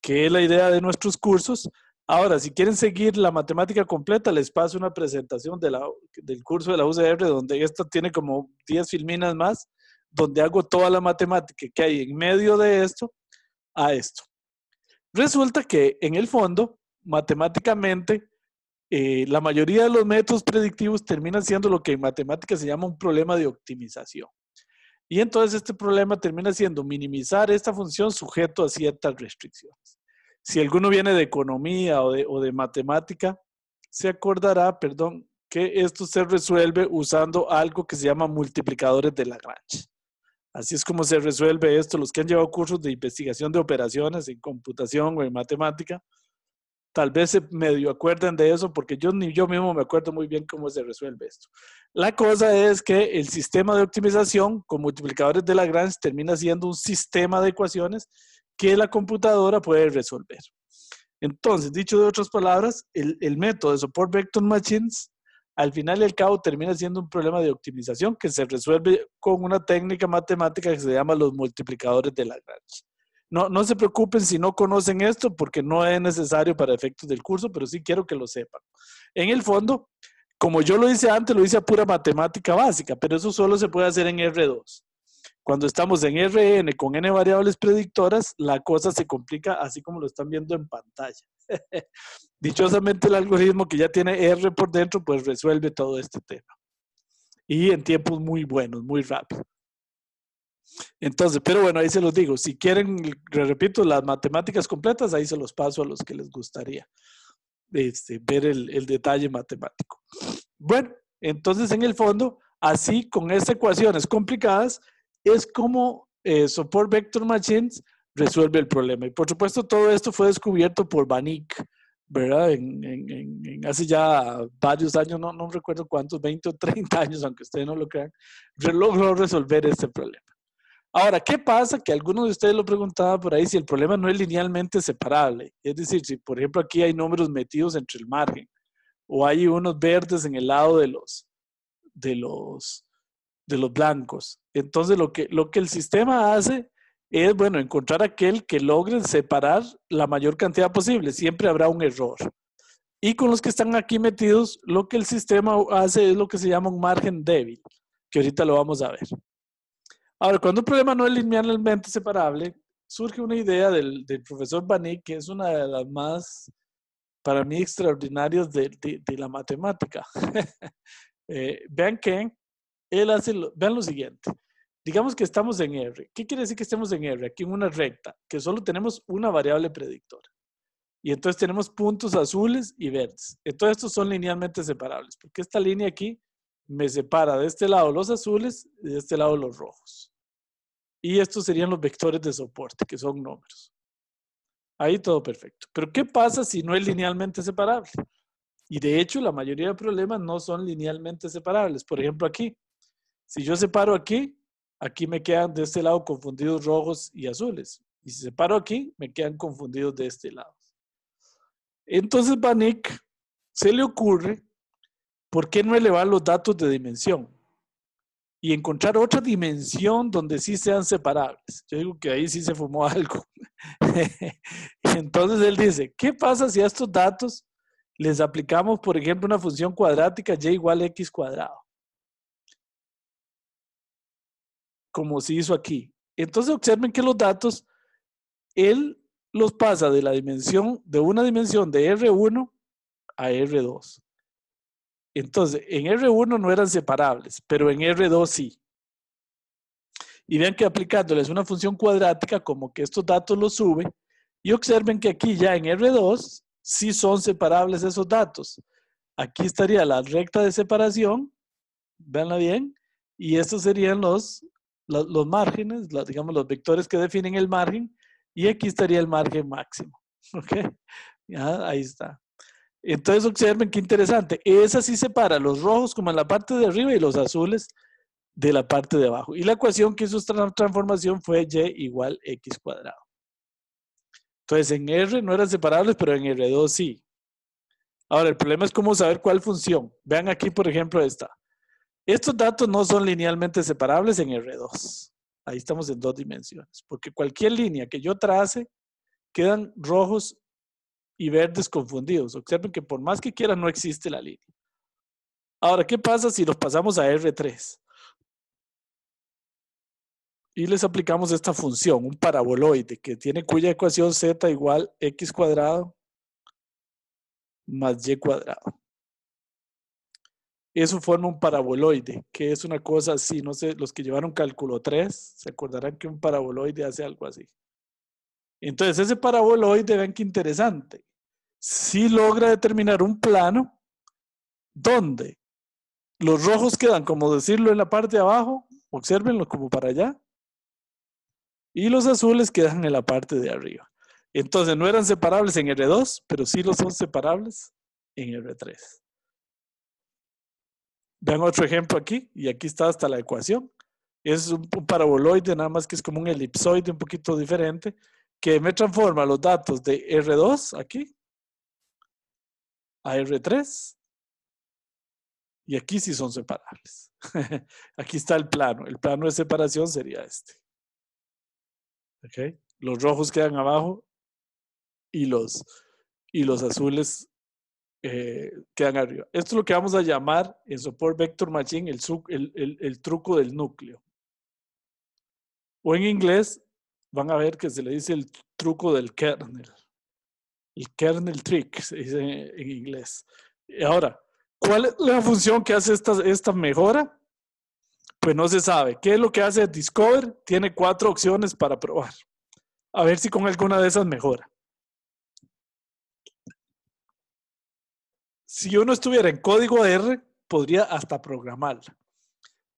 que es la idea de nuestros cursos. Ahora, si quieren seguir la matemática completa, les paso una presentación del curso de la UCR, donde esto tiene como 10 filminas más, donde hago toda la matemática que hay en medio de esto a esto. Resulta que en el fondo, matemáticamente, eh, la mayoría de los métodos predictivos terminan siendo lo que en matemática se llama un problema de optimización. Y entonces este problema termina siendo minimizar esta función sujeto a ciertas restricciones. Si alguno viene de economía o de, matemática, se acordará, perdón, que esto se resuelve usando algo que se llama multiplicadores de Lagrange. Así es como se resuelve esto. Los que han llevado cursos de investigación de operaciones en computación o en matemática, tal vez se medio acuerden de eso, porque yo ni yo mismo me acuerdo muy bien cómo se resuelve esto. La cosa es que el sistema de optimización con multiplicadores de Lagrange termina siendo un sistema de ecuaciones que la computadora puede resolver. Entonces, dicho de otras palabras, el, método de Support Vector Machines al final y al cabo termina siendo un problema de optimización que se resuelve con una técnica matemática que se llama los multiplicadores de Lagrange. No, no se preocupen si no conocen esto porque no es necesario para efectos del curso, pero sí quiero que lo sepan. En el fondo, como yo lo hice antes, lo hice a pura matemática básica, pero eso solo se puede hacer en R2. Cuando estamos en RN con n variables predictoras, la cosa se complica así como lo están viendo en pantalla. (laughs) Dichosamente el algoritmo que ya tiene R por dentro, pues resuelve todo este tema. Y en tiempos muy buenos, muy rápido. Entonces, pero bueno, ahí se los digo. Si quieren, repito, las matemáticas completas, ahí se los paso a los que les gustaría este, ver el, el detalle matemático. Bueno, entonces en el fondo, así con estas ecuaciones complicadas, es como eh, Support Vector Machines resuelve el problema. Y por supuesto, todo esto fue descubierto por Vanik, ¿verdad? En, hace ya varios años, no, recuerdo cuántos, 20 o 30 años, aunque ustedes no lo crean, logró resolver este problema. Ahora, ¿qué pasa? Que algunos de ustedes lo preguntaban por ahí, si el problema no es linealmente separable. Es decir, si por ejemplo aquí hay números metidos entre el margen, o hay unos verdes en el lado de los, de los, de los blancos. Entonces, lo que, lo que el sistema hace es, bueno, encontrar aquel que logre separar la mayor cantidad posible. Siempre habrá un error. Y con los que están aquí metidos, lo que el sistema hace es lo que se llama un margen débil, que ahorita lo vamos a ver. Ahora, cuando un problema no es linealmente separable, surge una idea del, profesor Baní, que es una de las más, para mí, extraordinarias de, la matemática. (laughs) Eh, vean que él hace, lo, vean lo siguiente, digamos que estamos en R. ¿Qué quiere decir que estemos en R? Aquí en una recta, que solo tenemos una variable predictora. Y entonces tenemos puntos azules y verdes. Entonces estos son linealmente separables, porque esta línea aquí me separa de este lado los azules y de este lado los rojos. Y estos serían los vectores de soporte, que son números. Ahí todo perfecto. Pero ¿qué pasa si no es linealmente separable? Y de hecho, la mayoría de problemas no son linealmente separables. Por ejemplo, aquí, si yo separo aquí, aquí me quedan de este lado confundidos rojos y azules. Y si separo aquí, me quedan confundidos de este lado. Entonces Banik se le ocurre, ¿por qué no elevar los datos de dimensión? Y encontrar otra dimensión donde sí sean separables. Yo digo que ahí sí se fumó (laughs) algo. Entonces él dice, ¿qué pasa si a estos datos les aplicamos, por ejemplo, una función cuadrática y igual a x cuadrado? como se hizo aquí. Entonces observen que los datos, él los pasa de la dimensión, de una dimensión de R1 a R2. Entonces, en R1 no eran separables, pero en R2 sí. Y vean que aplicándoles una función cuadrática, como que estos datos los suben, y observen que aquí ya en R2 sí son separables esos datos. Aquí estaría la recta de separación, veanla bien, y estos serían los los, márgenes, digamos los vectores que definen el margen, y aquí estaría el margen máximo. (laughs) ¿Ok? Ya, ahí está. Entonces observen qué interesante. Esa sí separa los rojos como en la parte de arriba y los azules de la parte de abajo. Y la ecuación que hizo esta transformación fue y igual x cuadrado. Entonces en R no eran separables, pero en R2 sí. Ahora, el problema es cómo saber cuál función. Vean aquí, por ejemplo, esta. Estos datos no son linealmente separables en R2. Ahí estamos en dos dimensiones, porque cualquier línea que yo trace quedan rojos y verdes confundidos. Observen que por más que quieran no existe la línea. Ahora, ¿qué pasa si los pasamos a R3? Y les aplicamos esta función, un paraboloide, que tiene cuya ecuación z igual x cuadrado más y cuadrado eso forma un paraboloide, que es una cosa así, no sé, los que llevaron cálculo 3 se acordarán que un paraboloide hace algo así. Entonces, ese paraboloide, ¿ven qué interesante, Si logra determinar un plano donde los rojos quedan, como decirlo, en la parte de abajo, observenlo como para allá, y los azules quedan en la parte de arriba. Entonces, no eran separables en R2, pero sí los son separables en R3. Vean otro ejemplo aquí, y aquí está hasta la ecuación. Es un, paraboloide, nada más que es como un elipsoide un poquito diferente, que me transforma los datos de R2 aquí a R3. Y aquí sí son separables. (laughs) aquí está el plano. El plano de separación sería este. Los rojos quedan abajo y los, y los azules eh, quedan arriba. Esto es lo que vamos a llamar en Support Vector Machine el, el, truco del núcleo. O en inglés van a ver que se le dice el truco del kernel. El kernel trick se dice en, inglés. Ahora, ¿cuál es la función que hace esta mejora? Pues no se sabe. ¿Qué es lo que hace Discover? Tiene cuatro opciones para probar. A ver si con alguna de esas mejora. si uno estuviera en código R, podría hasta programarla.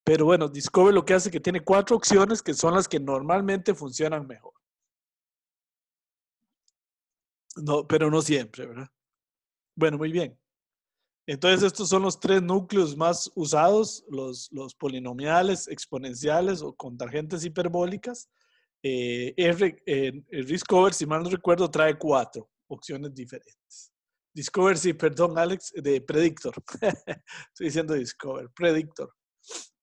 Pero bueno, Discover lo que hace que tiene cuatro opciones que son las que normalmente funcionan mejor. No, pero no siempre, ¿verdad? Bueno, muy bien. Entonces, estos son los tres núcleos más usados, los, polinomiales, exponenciales o tangentes hiperbólicas. Eh, R, eh, el Discover, si mal no recuerdo, trae cuatro opciones diferentes. Discover, sí, perdón, Alex, de Predictor. (laughs) Estoy diciendo Discover, Predictor.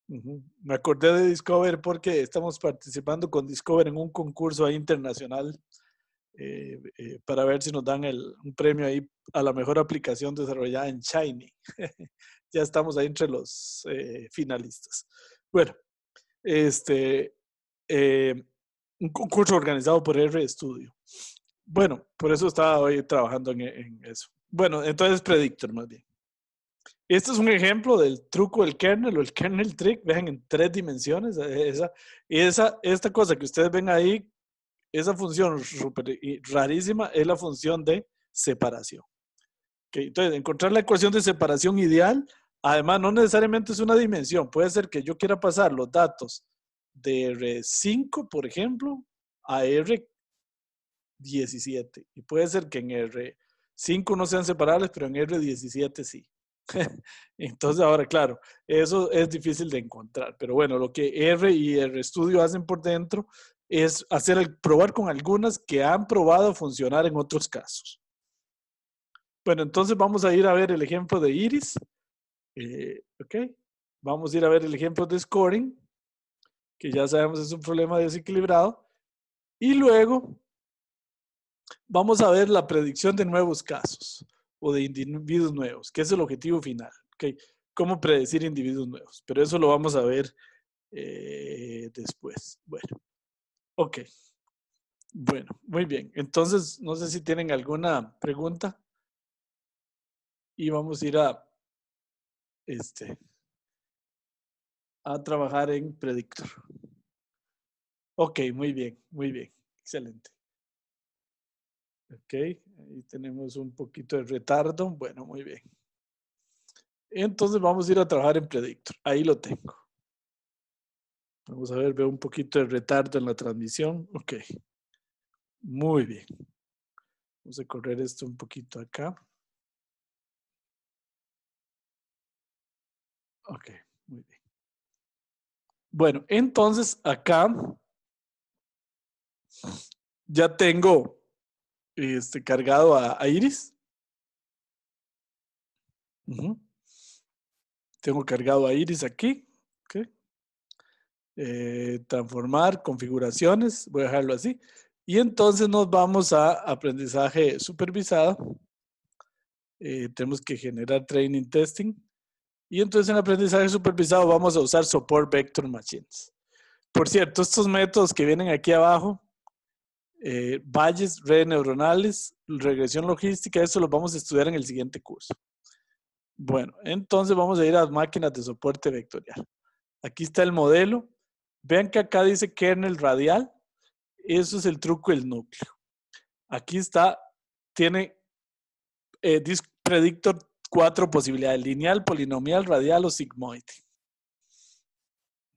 Me acordé de Discover porque estamos participando con Discover en un concurso internacional eh, eh, para ver si nos dan el, un premio ahí a la mejor aplicación desarrollada en Shiny. (laughs) ya estamos ahí entre los eh, finalistas. Bueno, este, un concurso organizado por R Studio. Bueno, por eso estaba hoy trabajando en eso. Bueno, entonces Predictor más bien. Este es un ejemplo del truco del kernel o el kernel trick. Vean en tres dimensiones. Eh, esa, esa, esta cosa que ustedes ven ahí, esa función rarísima es la función de separación. entonces, encontrar la ecuación de separación ideal, además, no necesariamente es una dimensión. Puede ser que yo quiera pasar los datos de R5, por ejemplo, a R17. Y puede ser que en R 5 no sean separables, pero en R17 sí. (laughs) Entonces, ahora, claro, eso es difícil de encontrar, pero bueno, lo que R y RStudio hacen por dentro es hacer el, probar con algunas que han probado funcionar en otros casos. Bueno, entonces vamos a ir a ver el ejemplo de Iris. Eh, ok, vamos a ir a ver el ejemplo de scoring, que ya sabemos es un problema desequilibrado. Y luego vamos a ver la predicción de nuevos casos o de individuos nuevos, que es el objetivo final. ¿ok? ¿Cómo predecir individuos nuevos? Pero eso lo vamos a ver eh, después. Bueno, ok. Bueno, muy bien. Entonces, no sé si tienen alguna pregunta. Y vamos a ir a, este, a trabajar en Predictor. Ok, muy bien, muy bien. Excelente. Ok, ahí tenemos un poquito de retardo. Bueno, muy bien. Entonces vamos a ir a trabajar en Predictor. Ahí lo tengo. Vamos a ver, veo un poquito de retardo en la transmisión. Ok. Muy bien. Vamos a correr esto un poquito acá. Ok, muy bien. Bueno, entonces acá ya tengo este, cargado a, Iris. Tengo cargado a Iris aquí. Eh, transformar, configuraciones, voy a dejarlo así. Y entonces nos vamos a aprendizaje supervisado. Eh, tenemos que generar training testing. Y entonces en aprendizaje supervisado vamos a usar Support Vector Machines. Por cierto, estos métodos que vienen aquí abajo eh, valles, redes neuronales, regresión logística, eso lo vamos a estudiar en el siguiente curso. Bueno, entonces vamos a ir a máquinas de soporte vectorial. Aquí está el modelo. Vean que acá dice kernel radial. Eso es el truco del núcleo. Aquí está, tiene eh, predictor cuatro posibilidades, lineal, polinomial, radial o sigmoide.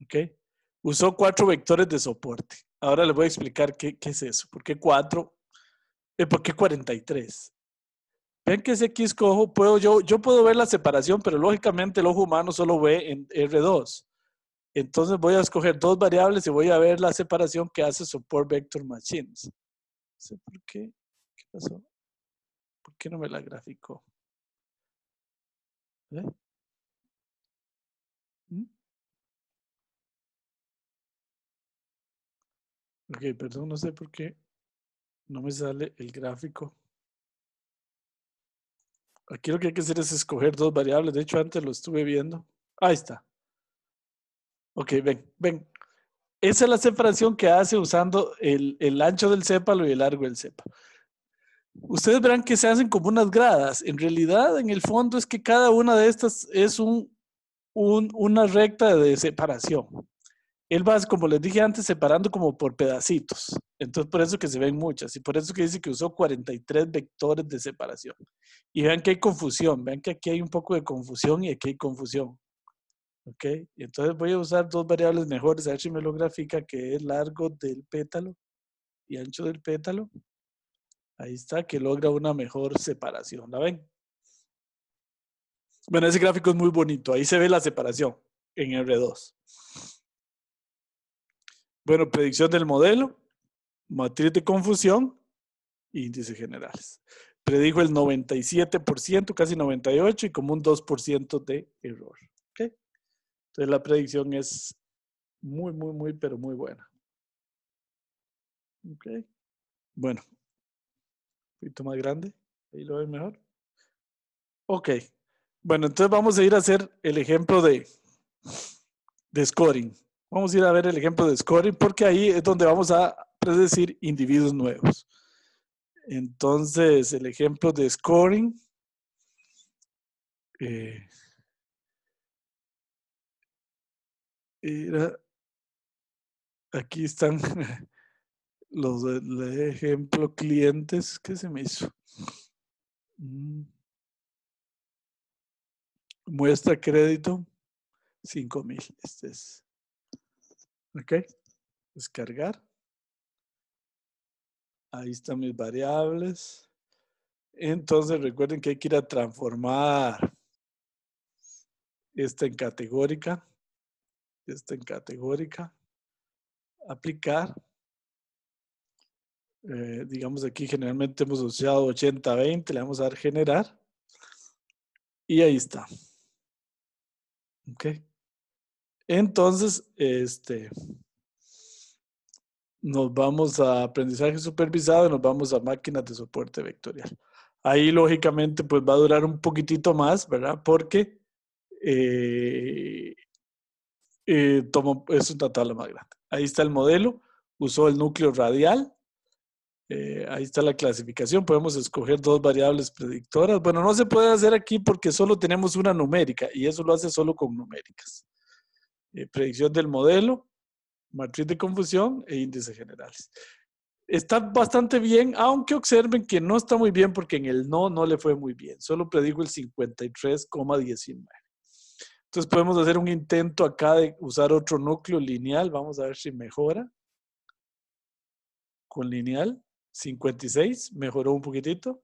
¿Ok? Usó cuatro vectores de soporte. Ahora les voy a explicar qué, es eso. ¿Por qué 4? Eh, ¿Por qué 43? ¿Ven que ese X cojo, puedo, yo, yo puedo ver la separación, pero lógicamente el ojo humano solo ve en R2. Entonces voy a escoger dos variables y voy a ver la separación que hace Support Vector Machines. por qué. ¿Qué pasó? ¿Por qué no me la graficó? ¿Eh? Ok, perdón, no sé por qué no me sale el gráfico. Aquí lo que hay que hacer es escoger dos variables. De hecho, antes lo estuve viendo. Ahí está. Ok, ven, ven. Esa es la separación que hace usando el, ancho del sépalo y el largo del sépalo. Ustedes verán que se hacen como unas gradas. En realidad, en el fondo, es que cada una de estas es un, una recta de separación él va, como les dije antes, separando como por pedacitos. Entonces, por eso que se ven muchas. Y por eso que dice que usó 43 vectores de separación. Y vean que hay confusión. Vean que aquí hay un poco de confusión y aquí hay confusión. ¿Ok? Y entonces voy a usar dos variables mejores. A ver si me lo grafica, que es largo del pétalo y ancho del pétalo. Ahí está, que logra una mejor separación. ¿La ven? Bueno, ese gráfico es muy bonito. Ahí se ve la separación en R2. Bueno, predicción del modelo, matriz de confusión, índices generales. Predijo el 97%, casi 98%, y como un 2% de error. Entonces la predicción es muy, muy, muy, pero muy buena. ¿Ok? Bueno. Un poquito más grande. Ahí lo ven mejor. Ok. Bueno, entonces vamos a ir a hacer el ejemplo de, de scoring. Vamos a ir a ver el ejemplo de scoring porque ahí es donde vamos a predecir individuos nuevos. Entonces, el ejemplo de scoring. Eh, aquí están (laughs) los el ejemplo clientes. ¿Qué se me hizo? Mm. Muestra crédito, 5000. mil. Este es. Ok, descargar. Ahí están mis variables. Entonces recuerden que hay que ir a transformar esta en categórica, esta en categórica, aplicar. Eh, digamos aquí generalmente hemos asociado 80-20, le vamos a dar generar. Y ahí está. Ok. Entonces, este, nos vamos a aprendizaje supervisado y nos vamos a máquinas de soporte vectorial. Ahí, lógicamente, pues va a durar un poquitito más, ¿verdad? Porque eh, eh es una tabla más grande. Ahí está el modelo, usó el núcleo radial, eh, ahí está la clasificación, podemos escoger dos variables predictoras. Bueno, no se puede hacer aquí porque solo tenemos una numérica y eso lo hace solo con numéricas. Eh, predicción del modelo, matriz de confusión e índices generales. Está bastante bien, aunque observen que no está muy bien porque en el no no le fue muy bien, solo predijo el 53,19. Entonces podemos hacer un intento acá de usar otro núcleo lineal, vamos a ver si mejora con lineal, 56, mejoró un poquitito.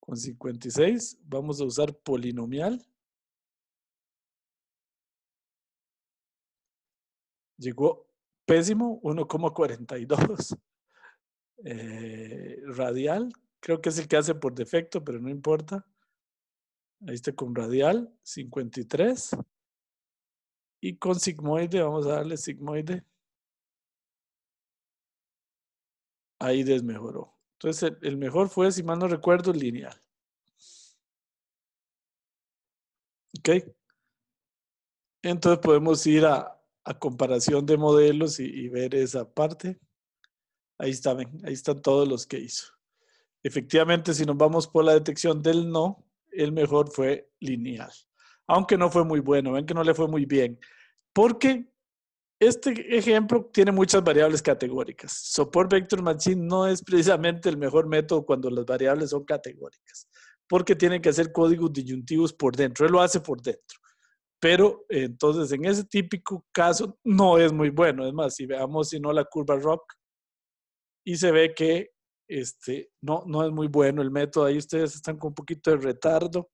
Con 56 vamos a usar polinomial. llegó pésimo, 1,42. (laughs) Eh, radial, creo que es el que hace por defecto, pero no importa. Ahí está con radial, 53. Y con sigmoide, vamos a darle sigmoide. Ahí desmejoró. Entonces, el, el mejor fue, si mal no recuerdo, lineal. ¿Ok? Entonces podemos ir a, a comparación de modelos y, ver esa parte. Ahí está, ven, ahí están todos los que hizo. Efectivamente, si nos vamos por la detección del no, el mejor fue lineal. Aunque no fue muy bueno, ven que no le fue muy bien. Porque este ejemplo tiene muchas variables categóricas. Support Vector Machine no es precisamente el mejor método cuando las variables son categóricas, porque tiene que hacer códigos disyuntivos por dentro. Él lo hace por dentro pero entonces en ese típico caso no es muy bueno. Es más, si veamos si no la curva rock y se ve que este, no, no es muy bueno el método. Ahí ustedes están con un poquito de retardo.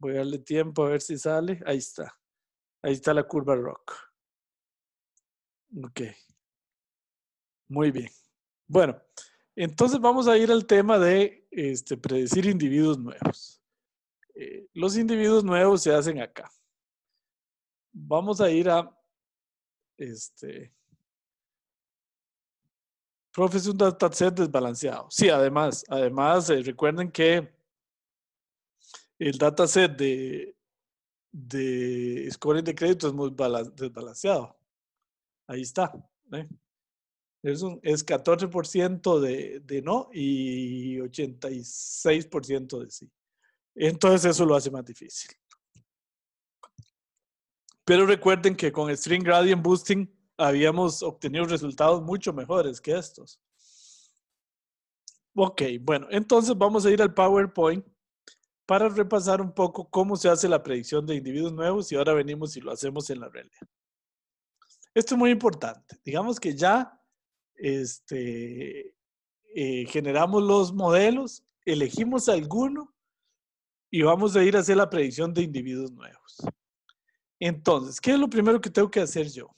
Voy a darle tiempo a ver si sale. Ahí está. Ahí está la curva rock. Ok. Muy bien. Bueno, entonces vamos a ir al tema de este, predecir individuos nuevos. Eh, los individuos nuevos se hacen acá. Vamos a ir a este. Profe, es un dataset desbalanceado. Sí, además, además, eh, recuerden que el dataset de, de scoring de crédito es muy desbalanceado. Ahí está. ¿eh? Es, un, es 14% de, de no y 86% de sí. Entonces eso lo hace más difícil. Pero recuerden que con String Gradient Boosting habíamos obtenido resultados mucho mejores que estos. Ok, bueno, entonces vamos a ir al PowerPoint para repasar un poco cómo se hace la predicción de individuos nuevos y ahora venimos y lo hacemos en la realidad. Esto es muy importante. Digamos que ya este, eh, generamos los modelos, elegimos alguno y vamos a ir a hacer la predicción de individuos nuevos. Entonces, ¿qué es lo primero que tengo que hacer yo?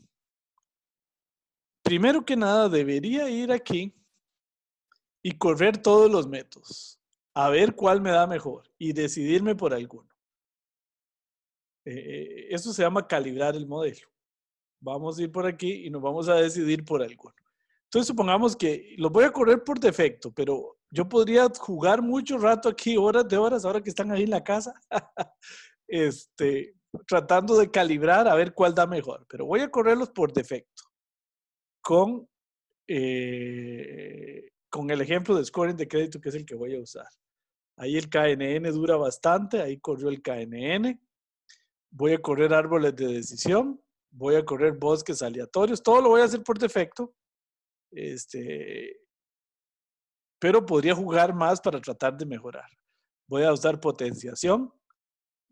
Primero que nada, debería ir aquí y correr todos los métodos, a ver cuál me da mejor y decidirme por alguno. Eh, eh, eso se llama calibrar el modelo. Vamos a ir por aquí y nos vamos a decidir por alguno. Entonces supongamos que lo voy a correr por defecto, pero yo podría jugar mucho rato aquí, horas de horas, ahora que están ahí en la casa, (laughs) este, tratando de calibrar a ver cuál da mejor, pero voy a correrlos por defecto. Con, eh, con el ejemplo de scoring de crédito que es el que voy a usar. Ahí el KNN dura bastante, ahí corrió el KNN. Voy a correr árboles de decisión, voy a correr bosques aleatorios, todo lo voy a hacer por defecto. Este, pero podría jugar más para tratar de mejorar. Voy a usar potenciación,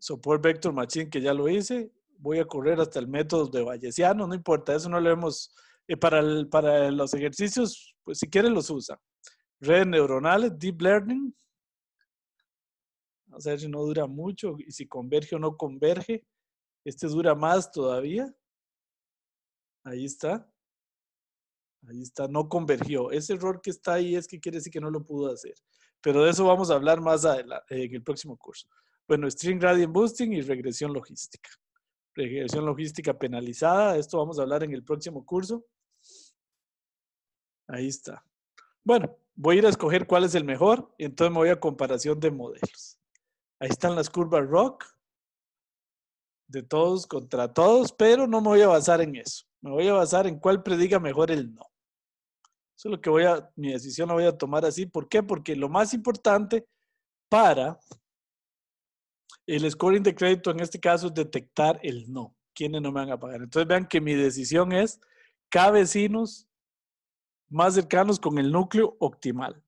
Support Vector Machine, que ya lo hice. Voy a correr hasta el método de valleciano, no importa, eso no lo vemos. Eh, para, para los ejercicios, pues si quieren los usa. Redes neuronales, Deep Learning. Vamos a ver si no dura mucho y si converge o no converge. Este dura más todavía. Ahí está. Ahí está, no convergió. Ese error que está ahí es que quiere decir que no lo pudo hacer. Pero de eso vamos a hablar más adelante, en el próximo curso. Bueno, String Gradient Boosting y regresión logística. Regresión logística penalizada, esto vamos a hablar en el próximo curso. Ahí está. Bueno, voy a ir a escoger cuál es el mejor y entonces me voy a comparación de modelos. Ahí están las curvas ROC. de todos contra todos, pero no me voy a basar en eso. Me voy a basar en cuál prediga mejor el no. Eso es lo que voy a, mi decisión la voy a tomar así. ¿Por qué? Porque lo más importante para el scoring de crédito en este caso es detectar el no, quiénes no me van a pagar. Entonces vean que mi decisión es K vecinos más cercanos con el núcleo optimal.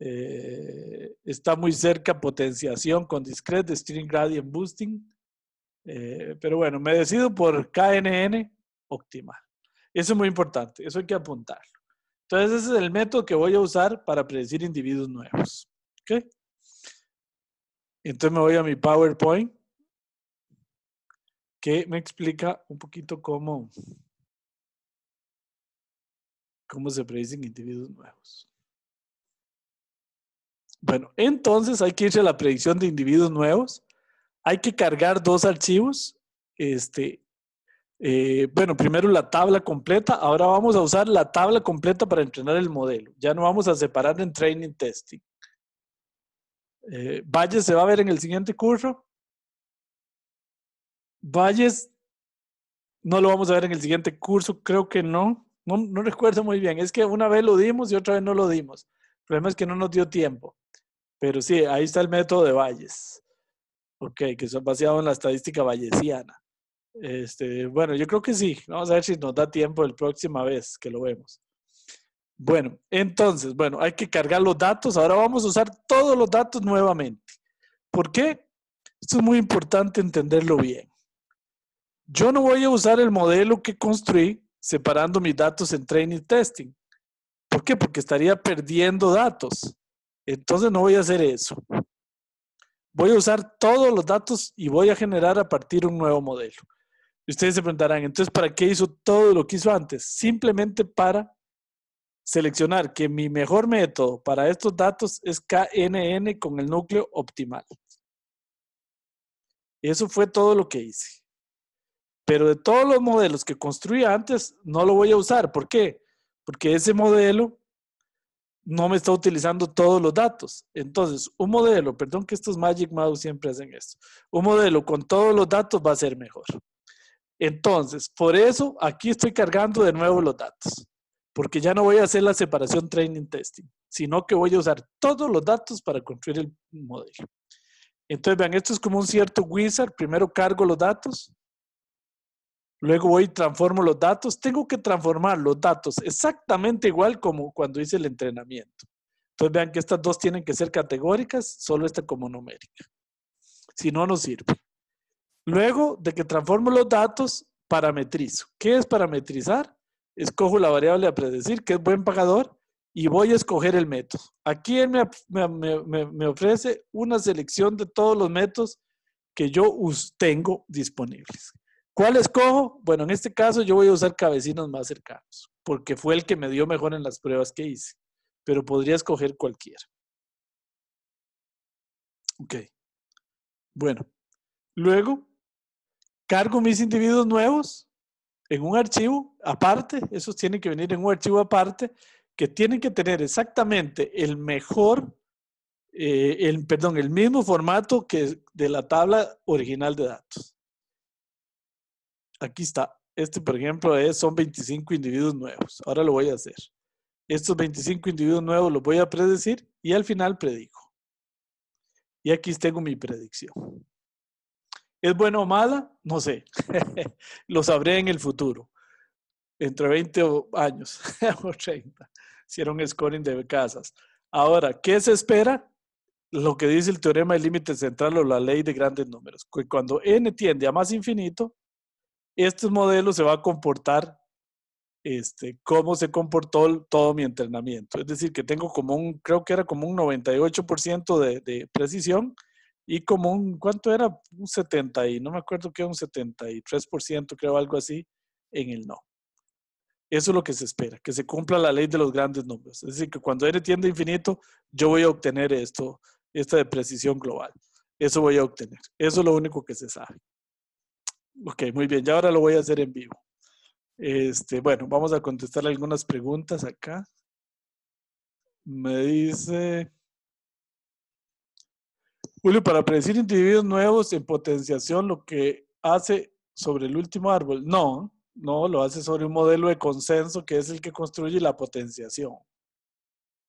Eh, está muy cerca potenciación con discrete, string gradient boosting. Eh, pero bueno, me decido por KNN optimal. Eso es muy importante, eso hay que apuntarlo. Entonces, ese es el método que voy a usar para predecir individuos nuevos. ¿Okay? Entonces me voy a mi PowerPoint que me explica un poquito cómo, se predicen individuos nuevos. Bueno, entonces hay que irse a la predicción de individuos nuevos. Hay que cargar dos archivos. Este, eh, bueno, primero la tabla completa. Ahora vamos a usar la tabla completa para entrenar el modelo. Ya no vamos a separar en training testing. Eh, Valles se va a ver en el siguiente curso. Valles no lo vamos a ver en el siguiente curso, creo que no. No, recuerdo muy bien. Es que una vez lo dimos y otra vez no lo dimos. El problema es que no nos dio tiempo. Pero sí, ahí está el método de Valles. Ok, que se baseado en la estadística vallesiana. Este, bueno, yo creo que sí. Vamos a ver si nos da tiempo la próxima vez que lo vemos. Bueno, entonces, bueno, hay que cargar los datos. Ahora vamos a usar todos los datos nuevamente. ¿Por qué? Esto es muy importante entenderlo bien. Yo no voy a usar el modelo que construí separando mis datos en training y testing. ¿Por qué? Porque estaría perdiendo datos. Entonces no voy a hacer eso. Voy a usar todos los datos y voy a generar a partir un nuevo modelo. ustedes se preguntarán, entonces, ¿para qué hizo todo lo que hizo antes? Simplemente para seleccionar que mi mejor método para estos datos es KNN con el núcleo optimal. Eso fue todo lo que hice. Pero de todos los modelos que construí antes, no lo voy a usar. ¿Por qué? Porque ese modelo no me está utilizando todos los datos. Entonces, un modelo, perdón que estos Magic Mouse siempre hacen esto, un modelo con todos los datos va a ser mejor. Entonces, por eso aquí estoy cargando de nuevo los datos porque ya no voy a hacer la separación training testing, sino que voy a usar todos los datos para construir el modelo. Entonces, vean, esto es como un cierto wizard. Primero cargo los datos, luego voy y transformo los datos. Tengo que transformar los datos exactamente igual como cuando hice el entrenamiento. Entonces, vean que estas dos tienen que ser categóricas, solo esta como numérica. Si no, no sirve. Luego de que transformo los datos, parametrizo. ¿Qué es parametrizar? escojo la variable a predecir, que es buen pagador, y voy a escoger el método. Aquí él me, me ofrece una selección de todos los métodos que yo tengo disponibles. ¿Cuál escojo? Bueno, en este caso yo voy a usar cabecinos más cercanos, porque fue el que me dio mejor en las pruebas que hice, pero podría escoger cualquiera. Ok. Bueno, luego cargo mis individuos nuevos en un archivo aparte, esos tienen que venir en un archivo aparte, que tienen que tener exactamente el mejor, eh, el, perdón, el mismo formato que de la tabla original de datos. Aquí está. Este, por ejemplo, es, son 25 individuos nuevos. Ahora lo voy a hacer. Estos 25 individuos nuevos los voy a predecir y al final predigo. Y aquí tengo mi predicción. ¿Es buena o mala? No sé. (laughs) Lo sabré en el futuro, entre 20 años (laughs) o 30. Hicieron scoring de casas. Ahora, ¿qué se espera? Lo que dice el teorema del límite central o la ley de grandes números. Cuando n tiende a más infinito, este modelo se va a comportar este, cómo se comportó todo mi entrenamiento. Es decir, que tengo como un, creo que era como un 98% de precisión y como un, ¿cuánto era? Un 70 y no me acuerdo qué, un 73% creo, algo así, en el no. Eso es lo que se espera, que se cumpla la ley de los grandes números. Es decir, que cuando R tiende infinito, yo voy a obtener esto, esta de precisión global. Eso voy a obtener. Eso es lo único que se sabe. Ok, muy bien. Ya ahora lo voy a hacer en vivo. Este, bueno, vamos a contestar algunas preguntas acá. Me dice... Julio, para predecir individuos nuevos en potenciación, lo que hace sobre el último árbol, no, no, lo hace sobre un modelo de consenso que es el que construye la potenciación.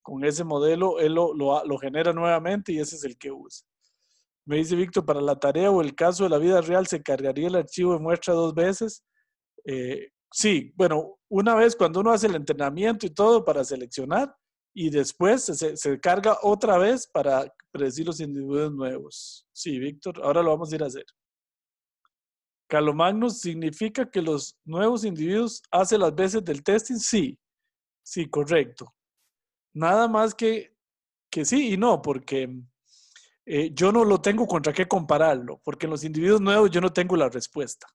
Con ese modelo, él lo, genera nuevamente y ese es el que usa. Me dice Víctor, para la tarea o el caso de la vida real, ¿se cargaría el archivo de muestra dos veces? Eh, sí, bueno, una vez cuando uno hace el entrenamiento y todo para seleccionar, y después se, se, carga otra vez para predecir los individuos nuevos. Sí, Víctor, ahora lo vamos a ir a hacer. Calomagno significa que los nuevos individuos hacen las veces del testing, sí, sí, correcto. Nada más que, que sí y no, porque eh, yo no lo tengo contra qué compararlo, porque en los individuos nuevos yo no tengo la respuesta,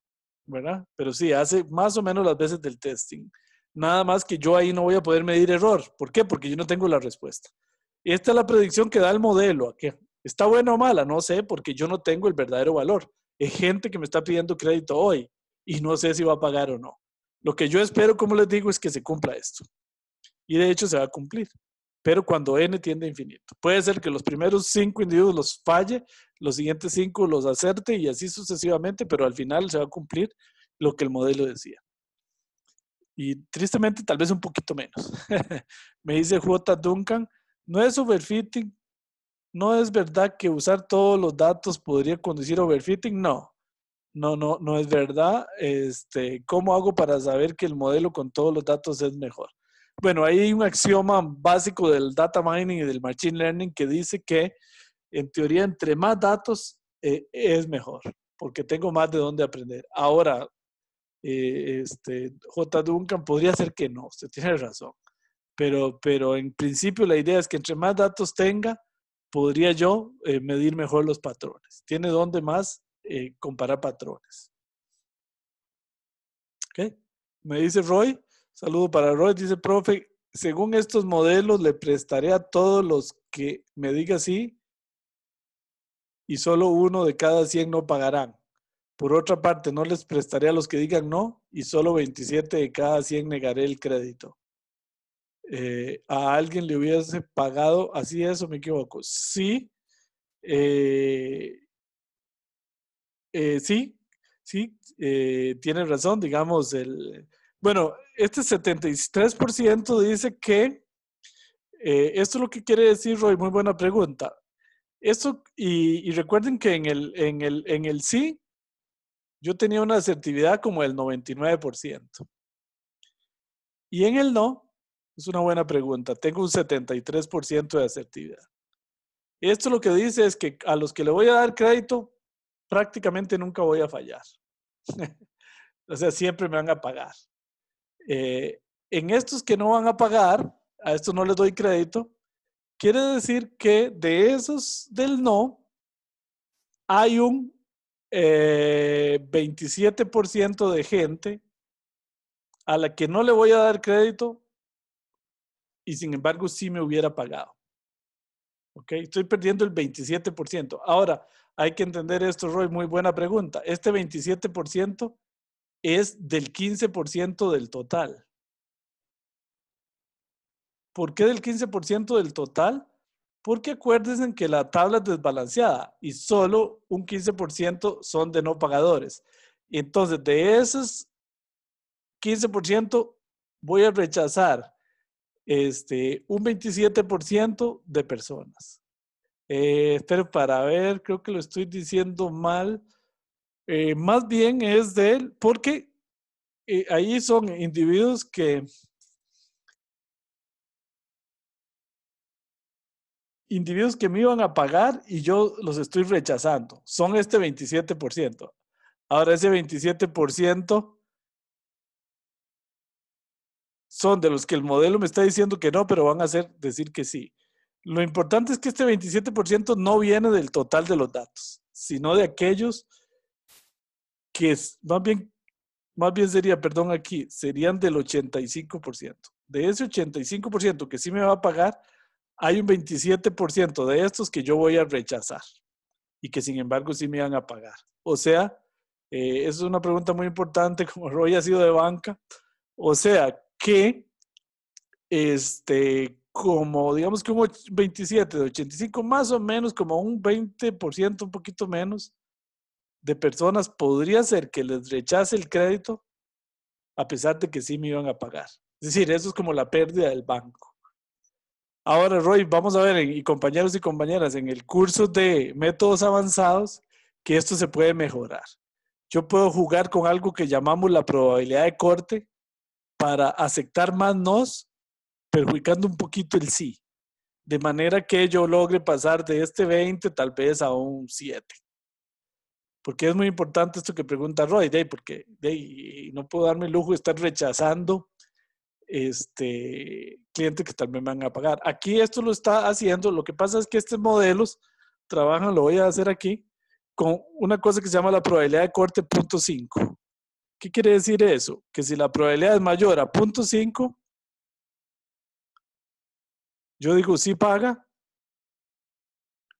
¿verdad? Pero sí, hace más o menos las veces del testing. Nada más que yo ahí no voy a poder medir error. ¿Por qué? Porque yo no tengo la respuesta esta es la predicción que da el modelo. ¿Está buena o mala? No sé, porque yo no tengo el verdadero valor. Es gente que me está pidiendo crédito hoy y no sé si va a pagar o no. Lo que yo espero, como les digo, es que se cumpla esto. Y de hecho se va a cumplir. Pero cuando n tiende a infinito. Puede ser que los primeros cinco individuos los falle, los siguientes cinco los acerte y así sucesivamente, pero al final se va a cumplir lo que el modelo decía. Y tristemente, tal vez un poquito menos. (laughs) Me dice J. Duncan, no es overfitting. No es verdad que usar todos los datos podría conducir a overfitting. No. No, no, no es verdad. Este, ¿Cómo hago para saber que el modelo con todos los datos es mejor? Bueno, hay un axioma básico del data mining y del machine learning que dice que, en teoría, entre más datos eh, es mejor, porque tengo más de dónde aprender. Ahora, eh, este, J. Duncan podría ser que no, usted tiene razón pero, pero en principio la idea es que entre más datos tenga, podría yo eh, medir mejor los patrones. Tiene dónde más eh, comparar patrones. Ok, Me dice Roy, saludo para Roy, dice, profe, según estos modelos le prestaré a todos los que me diga sí y solo uno de cada 100 no pagarán. Por otra parte, no les prestaré a los que digan no y solo 27 de cada 100 negaré el crédito. Eh, a alguien le hubiese pagado, así eso me equivoco, sí, eh, eh, sí, sí, tiene razón, digamos, bueno, este 73% dice que, esto es lo que quiere decir Roy, muy buena pregunta. Esto, y, recuerden que en el, en, el, en el sí, yo tenía una asertividad como del 99%. Y en el no, es una buena pregunta. Tengo un 73% de asertividad. Esto lo que dice es que a los que le voy a dar crédito, prácticamente nunca voy a fallar. (laughs) o sea, siempre me van a pagar. Eh, en estos que no van a pagar, a estos no les doy crédito, quiere decir que de esos del no, hay un 27% eh, de gente a la que no le voy a dar crédito y sin embargo sí me hubiera pagado. ¿Ok? Estoy perdiendo el 27%. Ahora, hay que entender esto, Roy, muy buena pregunta. Este 27% es del 15% del total. ¿Por qué del 15% del total? Porque acuérdense que la tabla es desbalanceada y solo un 15% son de no pagadores. Entonces, de esos 15%, voy a rechazar este, un 27% de personas. Eh, pero para ver, creo que lo estoy diciendo mal. Eh, más bien es de él, porque eh, ahí son individuos que individuos que me iban a pagar y yo los estoy rechazando. Son este 27%. Ahora ese 27% son de los que el modelo me está diciendo que no, pero van a hacer decir que sí. Lo importante es que este 27% no viene del total de los datos, sino de aquellos que es, más bien, más bien sería, perdón aquí, serían del 85%. De ese 85% que sí me va a pagar, hay un 27% de estos que yo voy a rechazar y que sin embargo sí me van a pagar. O sea, eh, eso es una pregunta muy importante (laughs) como Roy ha sido de banca. O sea, que, este, como, digamos que un 27 de 85, más o menos como un 20%, un poquito menos, de personas podría ser que les rechace el crédito a pesar de que sí me iban a pagar. Es decir, eso es como la pérdida del banco. Ahora, Roy, vamos a ver, y compañeros y compañeras, en el curso de métodos avanzados, que esto se puede mejorar. Yo puedo jugar con algo que llamamos la probabilidad de corte, para aceptar más nos, perjudicando un poquito el sí. De manera que yo logre pasar de este 20 tal vez a un 7. Porque es muy importante esto que pregunta Roy, porque day no puedo darme el lujo de estar rechazando este, clientes que tal me van a pagar. Aquí esto lo está haciendo. Lo que pasa es que estos modelos trabajan, lo voy a hacer aquí, con una cosa que se llama la probabilidad de corte punto 5. ¿Qué quiere decir eso? Que si la probabilidad es mayor a 0.5, yo digo sí paga.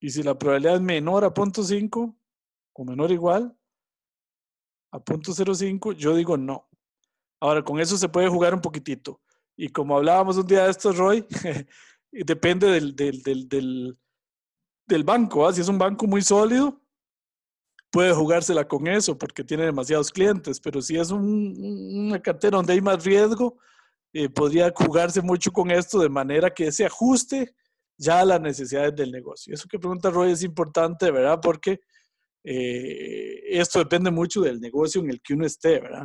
Y si la probabilidad es menor a 0.5 o menor o igual a 0.05, yo digo no. Ahora, con eso se puede jugar un poquitito. Y como hablábamos un día de esto, Roy, (laughs) depende del, del, del, del banco. ¿ah? Si es un banco muy sólido, puede jugársela con eso porque tiene demasiados clientes, pero si es un, una cartera donde hay más riesgo, eh, podría jugarse mucho con esto de manera que se ajuste ya a las necesidades del negocio. Eso que pregunta Roy es importante, ¿verdad? Porque eh, esto depende mucho del negocio en el que uno esté, ¿verdad?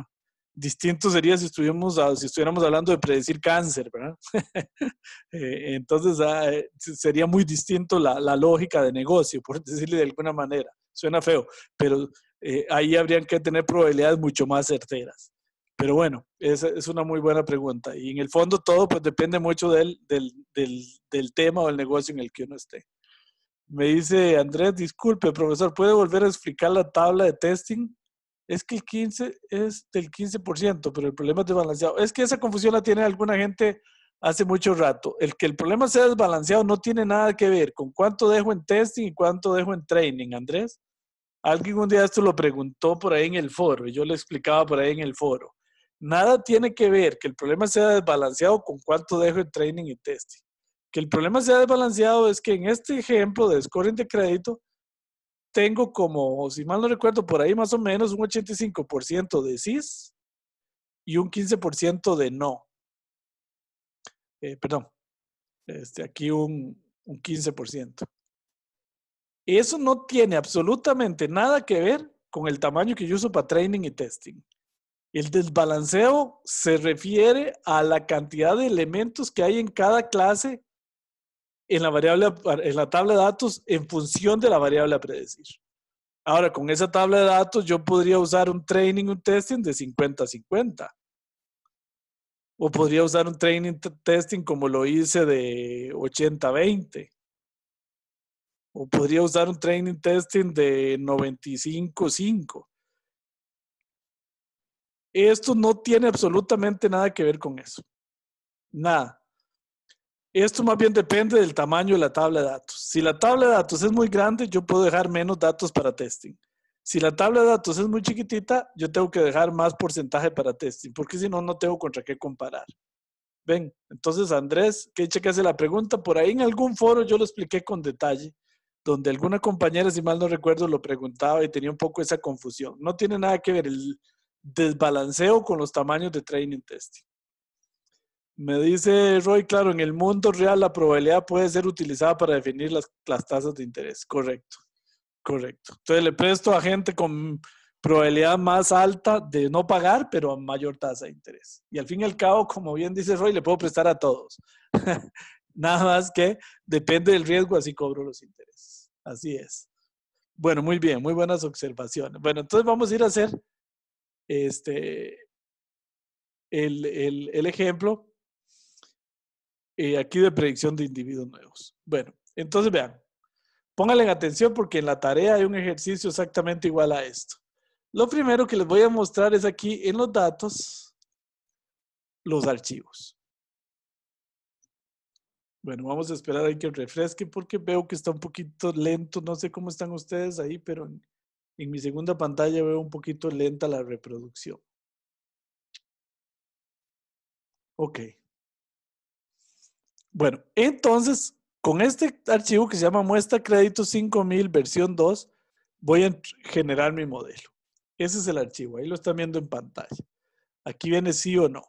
Distinto sería si, estuviéramos, si estuviéramos hablando de predecir cáncer, ¿verdad? (laughs) Eh, entonces ah, sería muy distinto la, la lógica de negocio, por decirle de alguna manera suena feo, pero eh, ahí habrían que tener probabilidades mucho más certeras. Pero bueno, esa es una muy buena pregunta. Y en el fondo todo pues, depende mucho del, del, del, del tema o el negocio en el que uno esté. Me dice Andrés, disculpe, profesor, ¿puede volver a explicar la tabla de testing? Es que el 15 es del 15%, pero el problema es desbalanceado. Es que esa confusión la tiene alguna gente hace mucho rato. El que el problema sea desbalanceado no tiene nada que ver con cuánto dejo en testing y cuánto dejo en training, Andrés. Alguien un día esto lo preguntó por ahí en el foro y yo le explicaba por ahí en el foro. Nada tiene que ver que el problema sea desbalanceado con cuánto dejo en training y testing. Que el problema sea desbalanceado es que en este ejemplo de scoring de crédito, tengo como, si mal no recuerdo, por ahí más o menos un 85% de sí y un 15% de no. Eh, perdón, este, aquí un, 15%. Eso no tiene absolutamente nada que ver con el tamaño que yo uso para training y testing. El desbalanceo se refiere a la cantidad de elementos que hay en cada clase en la variable, en la tabla de datos en función de la variable a predecir. Ahora, con esa tabla de datos yo podría usar un training, un testing de 50 a 50. O podría usar un training testing como lo hice de 80-20. O podría usar un training testing de 95-5. Esto no tiene absolutamente nada que ver con eso. Nada. Esto más bien depende del tamaño de la tabla de datos. Si la tabla de datos es muy grande, yo puedo dejar menos datos para testing. Si la tabla de datos es muy chiquitita, yo tengo que dejar más porcentaje para testing, porque si no, no tengo contra qué comparar. Ven, entonces Andrés, que hace la pregunta, por ahí en algún foro yo lo expliqué con detalle, donde alguna compañera, si mal no recuerdo, lo preguntaba y tenía un poco esa confusión. No tiene nada que ver el desbalanceo con los tamaños de training testing. Me dice Roy, claro, en el mundo real la probabilidad puede ser utilizada para definir las tasas de interés. Correcto. Correcto. Entonces le presto a gente con probabilidad más alta de no pagar, pero a mayor tasa de interés. Y al fin y al cabo, como bien dice Roy, le puedo prestar a todos. (laughs) Nada más que depende del riesgo, así cobro los intereses. Así es. Bueno, muy bien, muy buenas observaciones. Bueno, entonces vamos a ir a hacer este, el, ejemplo eh, aquí de predicción de individuos nuevos. Bueno, entonces vean, Pónganle atención porque en la tarea hay un ejercicio exactamente igual a esto. Lo primero que les voy a mostrar es aquí en los datos, los archivos. Bueno, vamos a esperar a que refresque porque veo que está un poquito lento. No sé cómo están ustedes ahí, pero en, en mi segunda pantalla veo un poquito lenta la reproducción. Ok. Bueno, entonces con este archivo que se llama muestra crédito 5000 versión 2, voy a generar mi modelo. Ese es el archivo, ahí lo están viendo en pantalla. Aquí viene sí o no.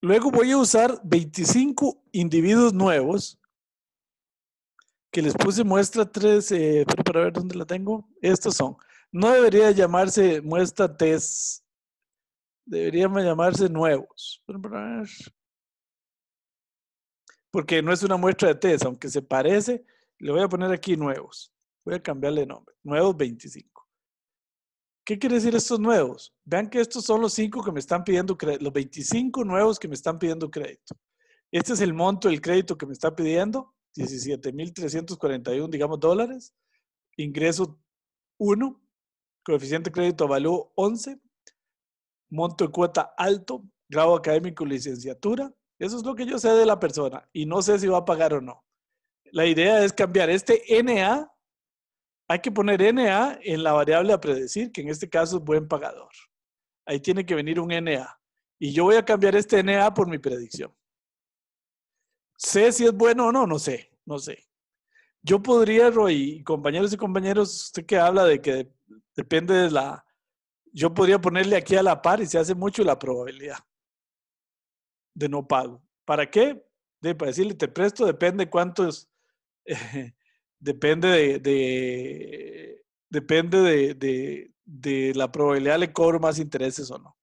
Luego voy a usar 25 individuos nuevos que les puse muestra 3, eh, para ver dónde la tengo. Estos son. No debería llamarse muestra test, Deberíamos llamarse nuevos porque no es una muestra de test, aunque se parece, le voy a poner aquí nuevos. Voy a cambiarle de nombre. Nuevos 25. ¿Qué quiere decir estos nuevos? Vean que estos son los 5 que me están pidiendo crédito, los 25 nuevos que me están pidiendo crédito. Este es el monto del crédito que me está pidiendo, 17.341, digamos, dólares. Ingreso 1, coeficiente de crédito valor 11, monto de cuota alto, grado académico, licenciatura, eso es lo que yo sé de la persona y no sé si va a pagar o no. La idea es cambiar este NA, hay que poner NA en la variable a predecir, que en este caso es buen pagador. Ahí tiene que venir un NA. Y yo voy a cambiar este NA por mi predicción. Sé si es bueno o no, no sé, no sé. Yo podría, Roy, compañeros y compañeros, usted que habla de que depende de la... Yo podría ponerle aquí a la par y se hace mucho la probabilidad de no pago. ¿Para qué? De, para decirle, te presto, depende cuánto (laughs) es. Eh, depende de, depende de, de, la probabilidad le cobro más intereses o no.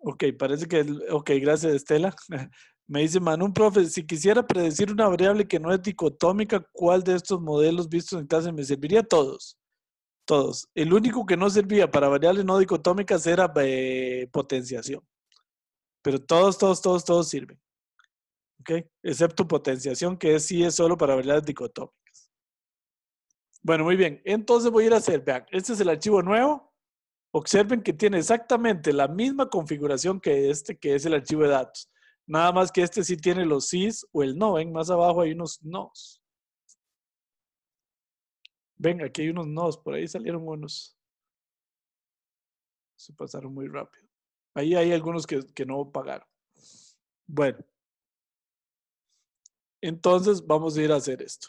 Ok, parece que, ok, gracias Estela. (laughs) Me dice Manu, profe, si quisiera predecir una variable que no es dicotómica, ¿cuál de estos modelos vistos en clase me serviría? Todos, todos. El único que no servía para variables no dicotómicas era eh, potenciación pero todos, todos, todos, todos sirven. ¿Ok? Excepto potenciación, que sí es solo para variedades dicotómicas. Bueno, muy bien. Entonces voy a ir a hacer, vean, este es el archivo nuevo. Observen que tiene exactamente la misma configuración que este, que es el archivo de datos. Nada más que este sí tiene los sís o el no. Ven, más abajo hay unos nos. Ven, aquí hay unos nos. Por ahí salieron unos. Se pasaron muy rápido. Ahí hay algunos que, no pagaron. Bueno, entonces vamos a ir a hacer esto.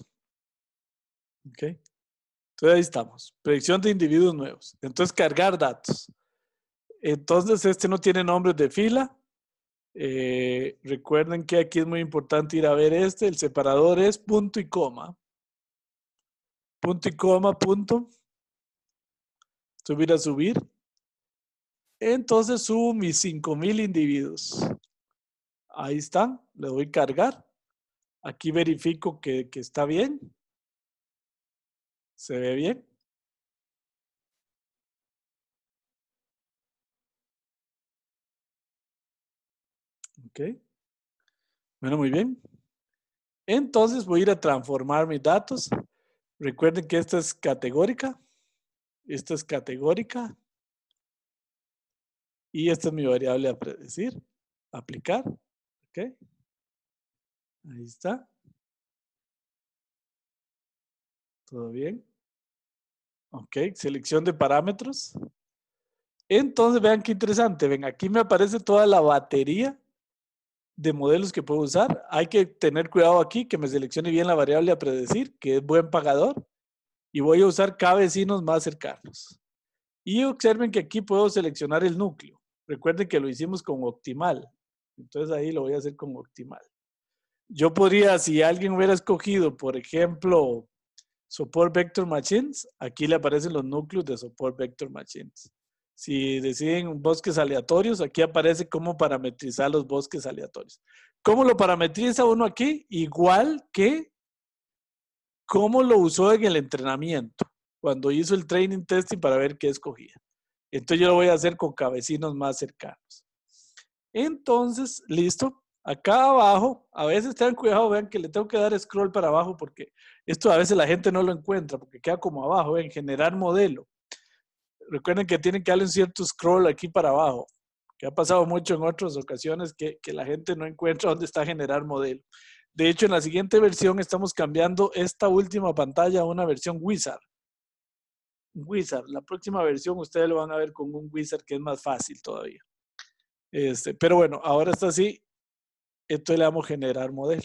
¿Ok? Entonces ahí estamos. Predicción de individuos nuevos. Entonces cargar datos. Entonces este no tiene nombres de fila. Eh, recuerden que aquí es muy importante ir a ver este. El separador es punto y coma. Punto y coma, punto. Subir a subir. Entonces subo mis 5000 individuos. Ahí están, le doy cargar. Aquí verifico que, que está bien. ¿Se ve bien? Ok. Bueno, muy bien. Entonces voy a ir a transformar mis datos. Recuerden que esta es categórica. Esta es categórica. Y esta es mi variable a predecir, aplicar. ¿Ok? Ahí está. ¿Todo bien? Ok, selección de parámetros. Entonces, vean qué interesante. Ven, aquí me aparece toda la batería de modelos que puedo usar. Hay que tener cuidado aquí que me seleccione bien la variable a predecir, que es buen pagador. Y voy a usar cabecinos más cercanos. Y observen que aquí puedo seleccionar el núcleo. Recuerden que lo hicimos con Optimal. Entonces ahí lo voy a hacer con Optimal. Yo podría, si alguien hubiera escogido, por ejemplo, Support Vector Machines, aquí le aparecen los núcleos de Support Vector Machines. Si deciden bosques aleatorios, aquí aparece cómo parametrizar los bosques aleatorios. ¿Cómo lo parametriza uno aquí? Igual que cómo lo usó en el entrenamiento, cuando hizo el training testing para ver qué escogía. Entonces yo lo voy a hacer con cabecinos más cercanos. Entonces, listo. Acá abajo, a veces tengan cuidado, vean que le tengo que dar scroll para abajo porque esto a veces la gente no lo encuentra porque queda como abajo, en generar modelo. Recuerden que tienen que darle un cierto scroll aquí para abajo, que ha pasado mucho en otras ocasiones que, que la gente no encuentra dónde está generar modelo. De hecho, en la siguiente versión estamos cambiando esta última pantalla a una versión Wizard wizard. La próxima versión ustedes lo van a ver con un wizard que es más fácil todavía. Este, pero bueno, ahora está así. Esto le a generar modelo.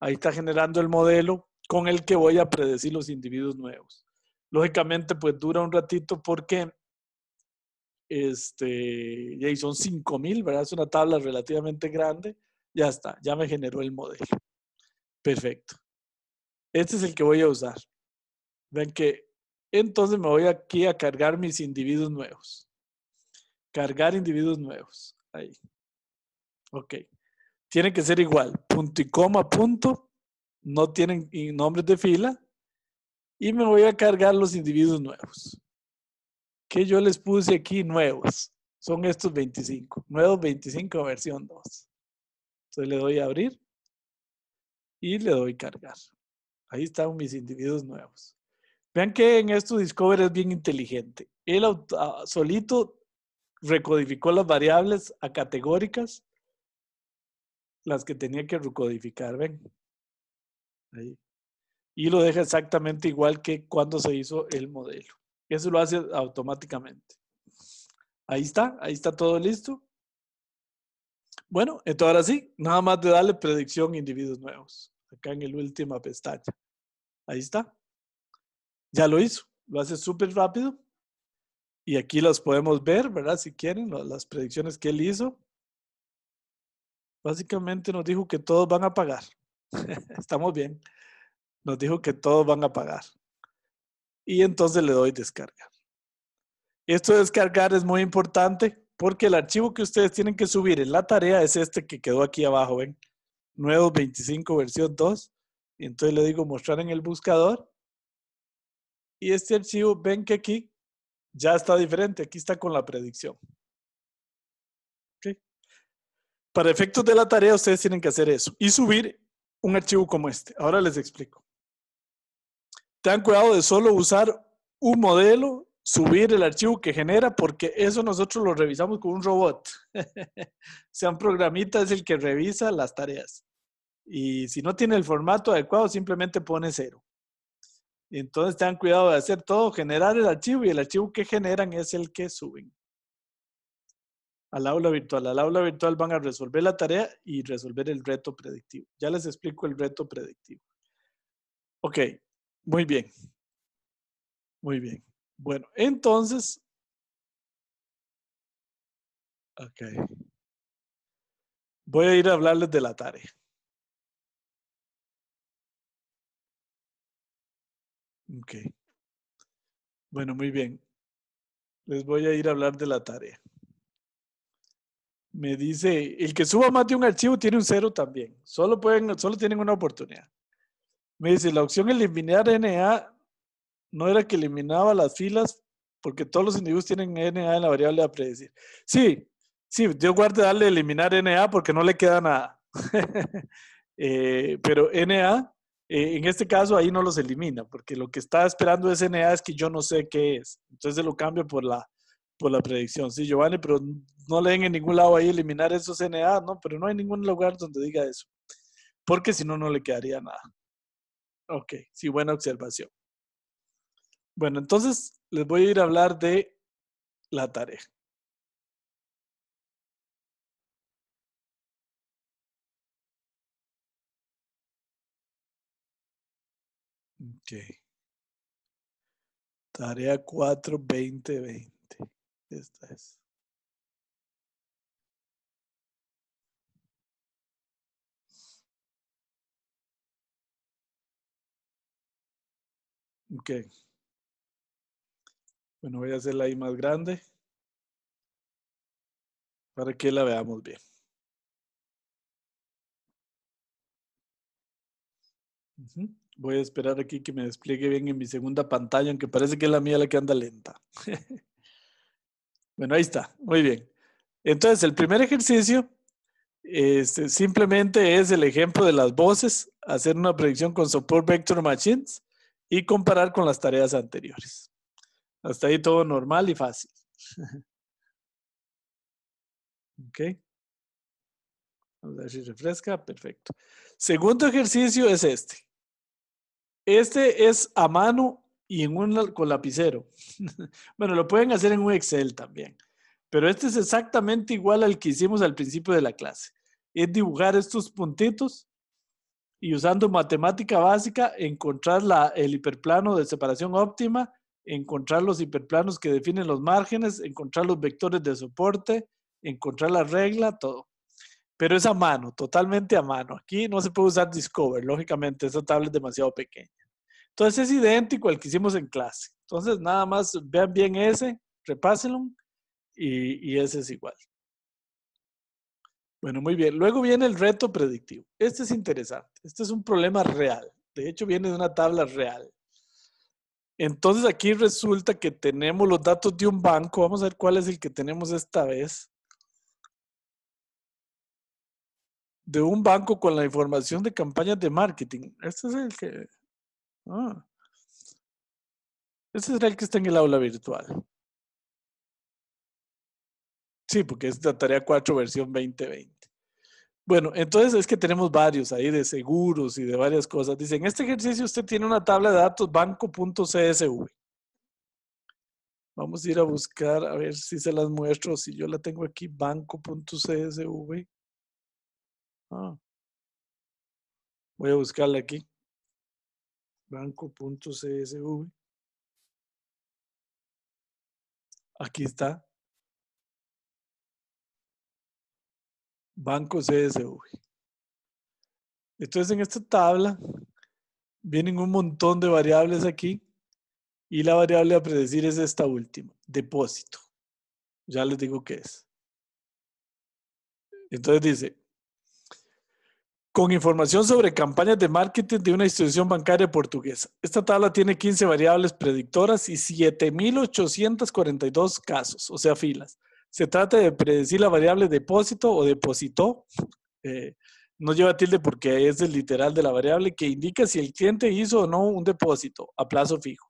Ahí está generando el modelo con el que voy a predecir los individuos nuevos. Lógicamente, pues dura un ratito porque este, y son 5000, ¿verdad? Es una tabla relativamente grande. Ya está, ya me generó el modelo. Perfecto. Este es el que voy a usar. Ven que entonces me voy aquí a cargar mis individuos nuevos. Cargar individuos nuevos. Ahí. Ok. Tiene que ser igual. Punto y coma, punto. No tienen nombres de fila. Y me voy a cargar los individuos nuevos. Que yo les puse aquí nuevos. Son estos 25. Nuevos 25 versión 2. Entonces le doy a abrir y le doy cargar. Ahí están mis individuos nuevos. Vean que en esto Discover es bien inteligente. Él ah, solito recodificó las variables a categóricas, las que tenía que recodificar, ven. Ahí. Y lo deja exactamente igual que cuando se hizo el modelo. Eso lo hace automáticamente. Ahí está, ahí está todo listo. Bueno, entonces ahora sí, nada más de darle predicción individuos nuevos, acá en el última pestaña. Ahí está ya lo hizo, lo hace súper rápido. Y aquí los podemos ver, ¿verdad? Si quieren, las predicciones que él hizo. Básicamente nos dijo que todos van a pagar. (laughs) Estamos bien. Nos dijo que todos van a pagar. Y entonces le doy descargar. Esto descargar es muy importante porque el archivo que ustedes tienen que subir en la tarea es este que quedó aquí abajo, ¿ven? Nuevo 25 versión 2. Y entonces le digo mostrar en el buscador y este archivo, ven que aquí ya está diferente. Aquí está con la predicción. Para efectos de la tarea, ustedes tienen que hacer eso y subir un archivo como este. Ahora les explico. Tengan cuidado de solo usar un modelo, subir el archivo que genera, porque eso nosotros lo revisamos con un robot. (laughs) Sean programita es el que revisa las tareas. Y si no tiene el formato adecuado, simplemente pone cero. Entonces tengan cuidado de hacer todo, generar el archivo y el archivo que generan es el que suben al aula virtual. Al aula virtual van a resolver la tarea y resolver el reto predictivo. Ya les explico el reto predictivo. Ok, muy bien. Muy bien. Bueno, entonces... Ok. Voy a ir a hablarles de la tarea. Ok. Bueno, muy bien. Les voy a ir a hablar de la tarea. Me dice, el que suba más de un archivo tiene un cero también. Solo, pueden, solo tienen una oportunidad. Me dice, la opción eliminar NA no era que eliminaba las filas porque todos los individuos tienen NA en la variable a predecir. Sí, sí, yo guardo darle eliminar NA porque no le queda nada. (laughs) Eh, pero NA eh, en este caso ahí no los elimina, porque lo que está esperando SNA es que yo no sé qué es. Entonces lo cambia por la, por la predicción. Sí, Giovanni, pero no leen en ningún lado ahí eliminar esos NA, no, pero no hay ningún lugar donde diga eso. Porque si no, no le quedaría nada. Ok, sí, buena observación. Bueno, entonces les voy a ir a hablar de la tarea. Okay. Tarea 4, 20, 20. Esta es. Ok. Bueno, voy a hacerla ahí más grande para que la veamos bien. Voy a esperar aquí que me despliegue bien en mi segunda pantalla, aunque parece que es la mía la que anda lenta. (laughs) bueno, ahí está. Muy bien. Entonces, el primer ejercicio este, simplemente es el ejemplo de las voces, hacer una predicción con Support Vector Machines y comparar con las tareas anteriores. Hasta ahí todo normal y fácil. (laughs) ok. a ver si refresca. Perfecto. Segundo ejercicio es este. Este es a mano y en un con lapicero. (laughs) bueno, lo pueden hacer en un Excel también. Pero este es exactamente igual al que hicimos al principio de la clase. Es dibujar estos puntitos y usando matemática básica encontrar el hiperplano de separación óptima, encontrar los hiperplanos que definen los márgenes, encontrar los vectores de soporte, encontrar la regla, todo pero es a mano, totalmente a mano. Aquí no se puede usar Discover, lógicamente, esa tabla es demasiado pequeña. Entonces es idéntico al que hicimos en clase. Entonces nada más vean bien ese, repásenlo y, y ese es igual. Bueno, muy bien. Luego viene el reto predictivo. Este es interesante. Este es un problema real. De hecho, viene de una tabla real. Entonces aquí resulta que tenemos los datos de un banco. Vamos a ver cuál es el que tenemos esta vez. de un banco con la información de campañas de marketing. Este es el que... Ah. Este será el que está en el aula virtual. Sí, porque es la tarea 4 versión 2020. Bueno, entonces es que tenemos varios ahí de seguros y de varias cosas. Dicen, en este ejercicio usted tiene una tabla de datos banco.csv. Vamos a ir a buscar, a ver si se las muestro, si yo la tengo aquí, banco.csv. Ah. Voy a buscarla aquí. Banco.csv. Aquí está. Banco Entonces en esta tabla vienen un montón de variables aquí y la variable a predecir es esta última, depósito. Ya les digo qué es. Entonces dice, con información sobre campañas de marketing de una institución bancaria portuguesa. Esta tabla tiene 15 variables predictoras y 7.842 casos, o sea, filas. Se trata de predecir la variable depósito o depositó. Eh, no lleva tilde porque es el literal de la variable que indica si el cliente hizo o no un depósito a plazo fijo.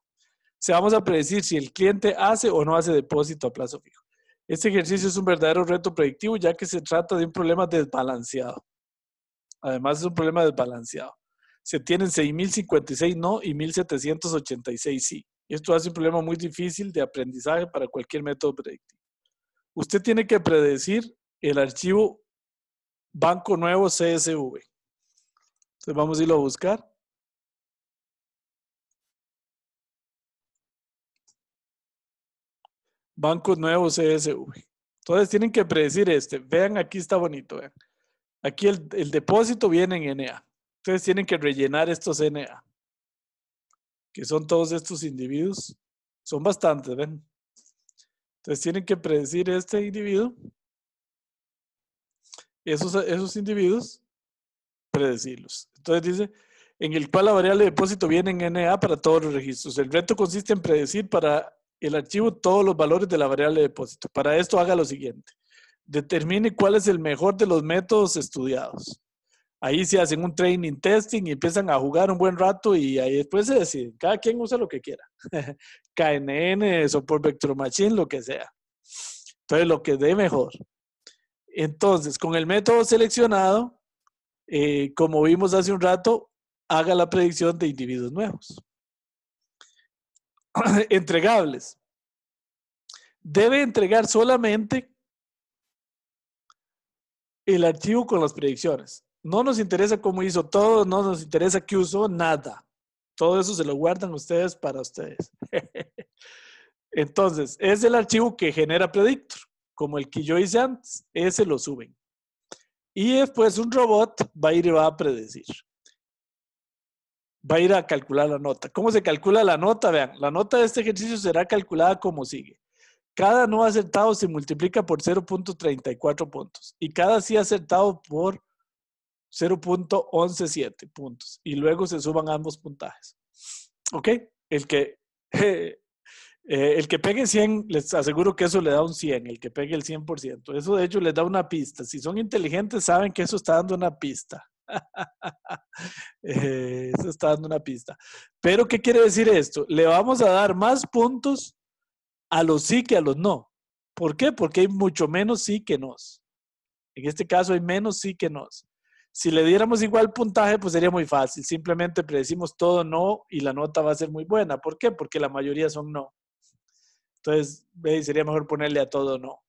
Se vamos a predecir si el cliente hace o no hace depósito a plazo fijo. Este ejercicio es un verdadero reto predictivo ya que se trata de un problema desbalanceado. Además, es un problema desbalanceado. Se tienen 6.056 no y 1.786 sí. Esto hace un problema muy difícil de aprendizaje para cualquier método predictivo. Usted tiene que predecir el archivo Banco Nuevo CSV. Entonces vamos a irlo a buscar. Banco Nuevo CSV. Entonces tienen que predecir este. Vean, aquí está bonito. Vean. Aquí el, depósito viene en NA. Ustedes tienen que rellenar estos NA, que son todos estos individuos. Son bastantes, ¿ven? Entonces tienen que predecir este individuo, esos, esos individuos, predecirlos. Entonces dice, en el cual la variable de depósito viene en NA para todos los registros. El reto consiste en predecir para el archivo todos los valores de la variable de depósito. Para esto haga lo siguiente determine cuál es el mejor de los métodos estudiados. Ahí se hacen un training testing y empiezan a jugar un buen rato y ahí después se decide. Cada quien usa lo que quiera. (laughs) KNN, Support Vector Machine, lo que sea. Entonces, lo que dé mejor. Entonces, con el método seleccionado, eh, como vimos hace un rato, haga la predicción de individuos nuevos. (clears throat) Entregables. Debe entregar solamente el archivo con las predicciones. No nos interesa cómo hizo todo, no nos interesa qué usó, nada. Todo eso se lo guardan ustedes para ustedes. (laughs) Entonces, es el archivo que genera Predictor, como el que yo hice antes, ese lo suben. Y después un robot va a ir y va a predecir. Va a ir a calcular la nota. ¿Cómo se calcula la nota? Vean, la nota de este ejercicio será calculada como sigue. Cada no acertado se multiplica por 0.34 puntos y cada sí acertado por 0.117 puntos y luego se suman ambos puntajes. ¿Ok? El que, (laughs) eh, el que pegue 100, les aseguro que eso le da un 100, el que pegue el 100%. Eso de hecho les da una pista. Si son inteligentes saben que eso está dando una pista. (laughs) Eh, eso está dando una pista. Pero ¿qué quiere decir esto? Le vamos a dar más puntos a los sí que a los no. ¿Por qué? Porque hay mucho menos sí que nos. En este caso hay menos sí que nos. Si le diéramos igual puntaje, pues sería muy fácil. Simplemente predecimos todo no y la nota va a ser muy buena. ¿Por qué? Porque la mayoría son no. Entonces, ve, sería mejor ponerle a todo no.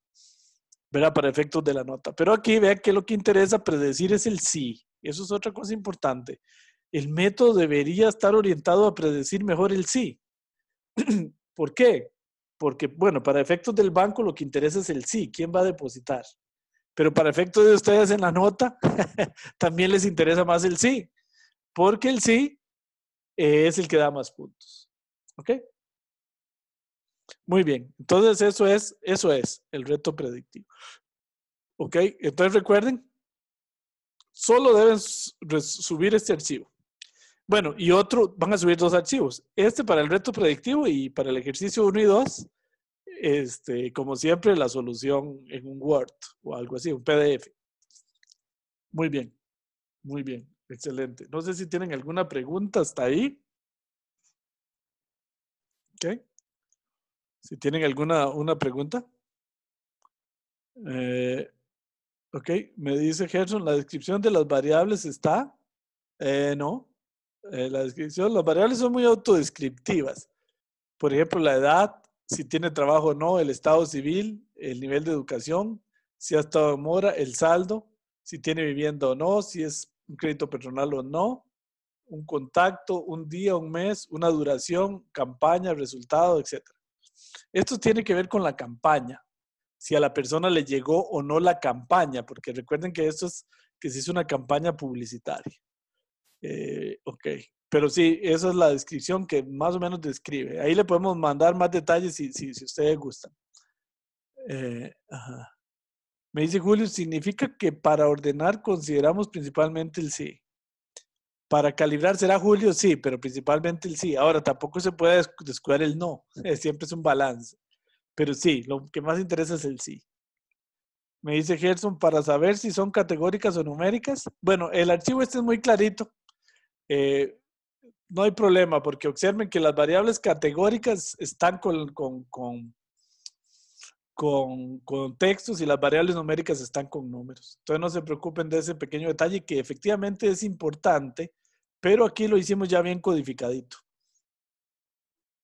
Verá Para efectos de la nota. Pero aquí vea que lo que interesa predecir es el sí. Eso es otra cosa importante. El método debería estar orientado a predecir mejor el sí. (clears throat) ¿Por qué? porque, bueno, para efectos del banco lo que interesa es el sí, quién va a depositar. Pero para efectos de ustedes en la nota, (laughs) también les interesa más el sí, porque el sí es el que da más puntos. ¿Ok? Muy bien, entonces eso es, eso es el reto predictivo. ¿Ok? Entonces recuerden, solo deben subir este archivo. Bueno, y otro, van a subir dos archivos. Este para el reto predictivo y para el ejercicio 1 y 2, este, como siempre, la solución en un Word o algo así, un PDF. Muy bien, muy bien, excelente. No sé si tienen alguna pregunta hasta ahí. Ok. Si tienen alguna una pregunta. Eh, ok, me dice Gerson, la descripción de las variables está. Eh, no, eh, la descripción, las variables son muy autodescriptivas. Por ejemplo, la edad, si tiene trabajo o no, el estado civil, el nivel de educación, si ha estado en mora, el saldo, si tiene vivienda o no, si es un crédito personal o no, un contacto, un día, un mes, una duración, campaña, resultado, etc. Esto tiene que ver con la campaña, si a la persona le llegó o no la campaña, porque recuerden que esto es que se hizo una campaña publicitaria. Eh, ok, pero sí, esa es la descripción que más o menos describe. Ahí le podemos mandar más detalles si, si, si ustedes gustan. Eh, Me dice Julio, significa que para ordenar consideramos principalmente el sí. Para calibrar será Julio, sí, pero principalmente el sí. Ahora, tampoco se puede descuidar el no. (laughs) Siempre es un balance. Pero sí, lo que más interesa es el sí. Me dice Gerson, para saber si son categóricas o numéricas. Bueno, el archivo este es muy clarito. Eh, no hay problema, porque observen que las variables categóricas están con, con, con, textos y las variables numéricas están con números. Entonces no se preocupen de ese pequeño detalle que efectivamente es importante, pero aquí lo hicimos ya bien codificadito.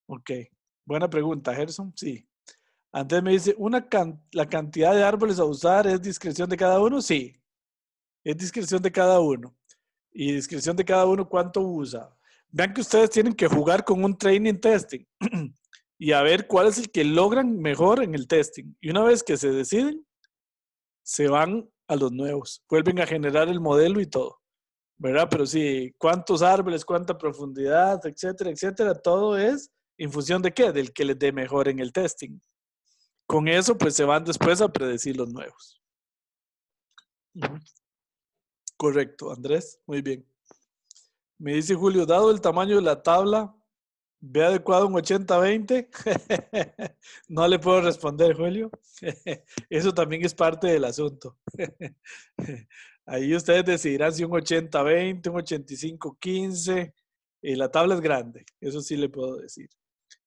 Ok, buena pregunta, Gerson. Sí. Antes me dice, ¿una ¿la cantidad de árboles a usar es discreción de cada uno? Sí, es discreción de cada uno y descripción de cada uno cuánto usa. Vean que ustedes tienen que jugar con un training testing (clears throat) y a ver cuál es el que logran mejor en el testing. Y una vez que se deciden, se van a los nuevos, vuelven a generar el modelo y todo. ¿Verdad? Pero sí, cuántos árboles, cuánta profundidad, etcétera, etcétera, todo es en función de qué? Del que les dé mejor en el testing. Con eso, pues se van después a predecir los nuevos. Correcto, Andrés, muy bien. Me dice Julio, dado el tamaño de la tabla, ¿ve adecuado un 80-20? (laughs) no le puedo responder, Julio. (laughs) Eso también es parte del asunto. (laughs) Ahí ustedes decidirán si un 80-20, un 85-15. Y la tabla es grande, eso sí le puedo decir.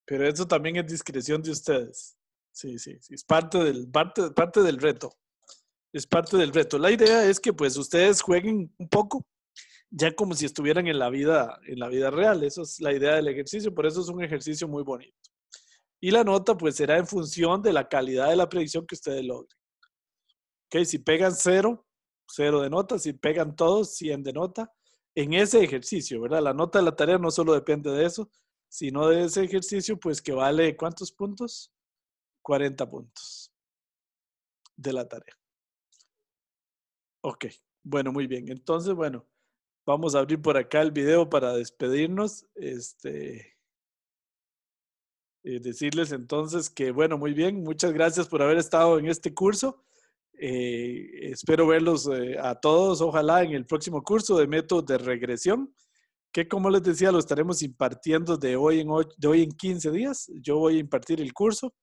Pero eso también es discreción de ustedes. Sí, sí, sí. Es parte del, parte del reto es parte del reto. La idea es que pues ustedes jueguen un poco, ya como si estuvieran en la vida, en la vida real. Esa es la idea del ejercicio, por eso es un ejercicio muy bonito. Y la nota pues será en función de la calidad de la predicción que ustedes logren. ¿Ok? Si pegan cero, cero de nota, si pegan todos, 100 de nota, en ese ejercicio, ¿verdad? La nota de la tarea no solo depende de eso, sino de ese ejercicio pues que vale ¿cuántos puntos? 40 puntos de la tarea. Ok, bueno, muy bien. Entonces, bueno, vamos a abrir por acá el video para despedirnos. Este, eh, decirles entonces que, bueno, muy bien, muchas gracias por haber estado en este curso. Eh, espero verlos eh, a todos, ojalá, en el próximo curso de métodos de regresión, que como les decía, lo estaremos impartiendo de hoy en, de hoy en 15 días. Yo voy a impartir el curso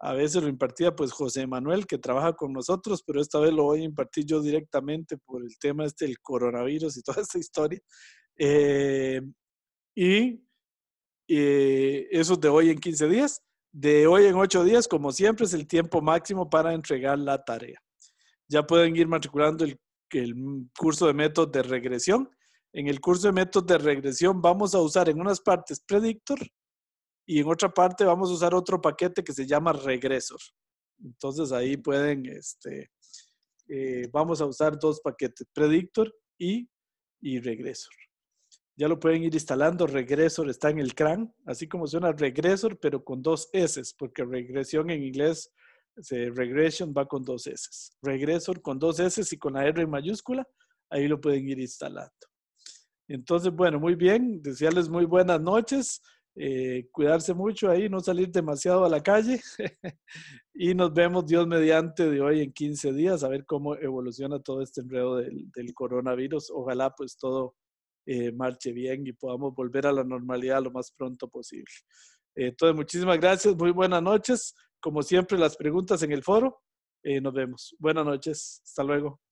a veces lo impartía pues José Manuel, que trabaja con nosotros, pero esta vez lo voy a impartir yo directamente por el tema este del coronavirus y (laughs) toda esta historia. Eh, y eh, eso de hoy en 15 días. De hoy en 8 días, como siempre, es el tiempo máximo para entregar la tarea. Ya pueden ir matriculando el, el curso de métodos de regresión. En el curso de métodos de regresión vamos a usar en unas partes predictor y en otra parte vamos a usar otro paquete que se llama regresor. Entonces ahí pueden, este, eh, vamos a usar dos paquetes, predictor y, y regresor. Ya lo pueden ir instalando. Regresor está en el CRAN, así como suena regresor, pero con dos S, porque regresión en inglés, regression va con dos S. Regresor con dos S y con la R mayúscula, ahí lo pueden ir instalando. Entonces, bueno, muy bien. Desearles muy buenas noches. Eh, cuidarse mucho ahí, no salir demasiado a la calle. (laughs) y nos vemos, Dios mediante, de hoy en 15 días, a ver cómo evoluciona todo este enredo del, coronavirus. Ojalá pues todo eh, marche bien y podamos volver a la normalidad lo más pronto posible. Eh, entonces, muchísimas gracias, muy buenas noches. Como siempre, las preguntas en el foro. nos vemos. Buenas noches. Hasta luego.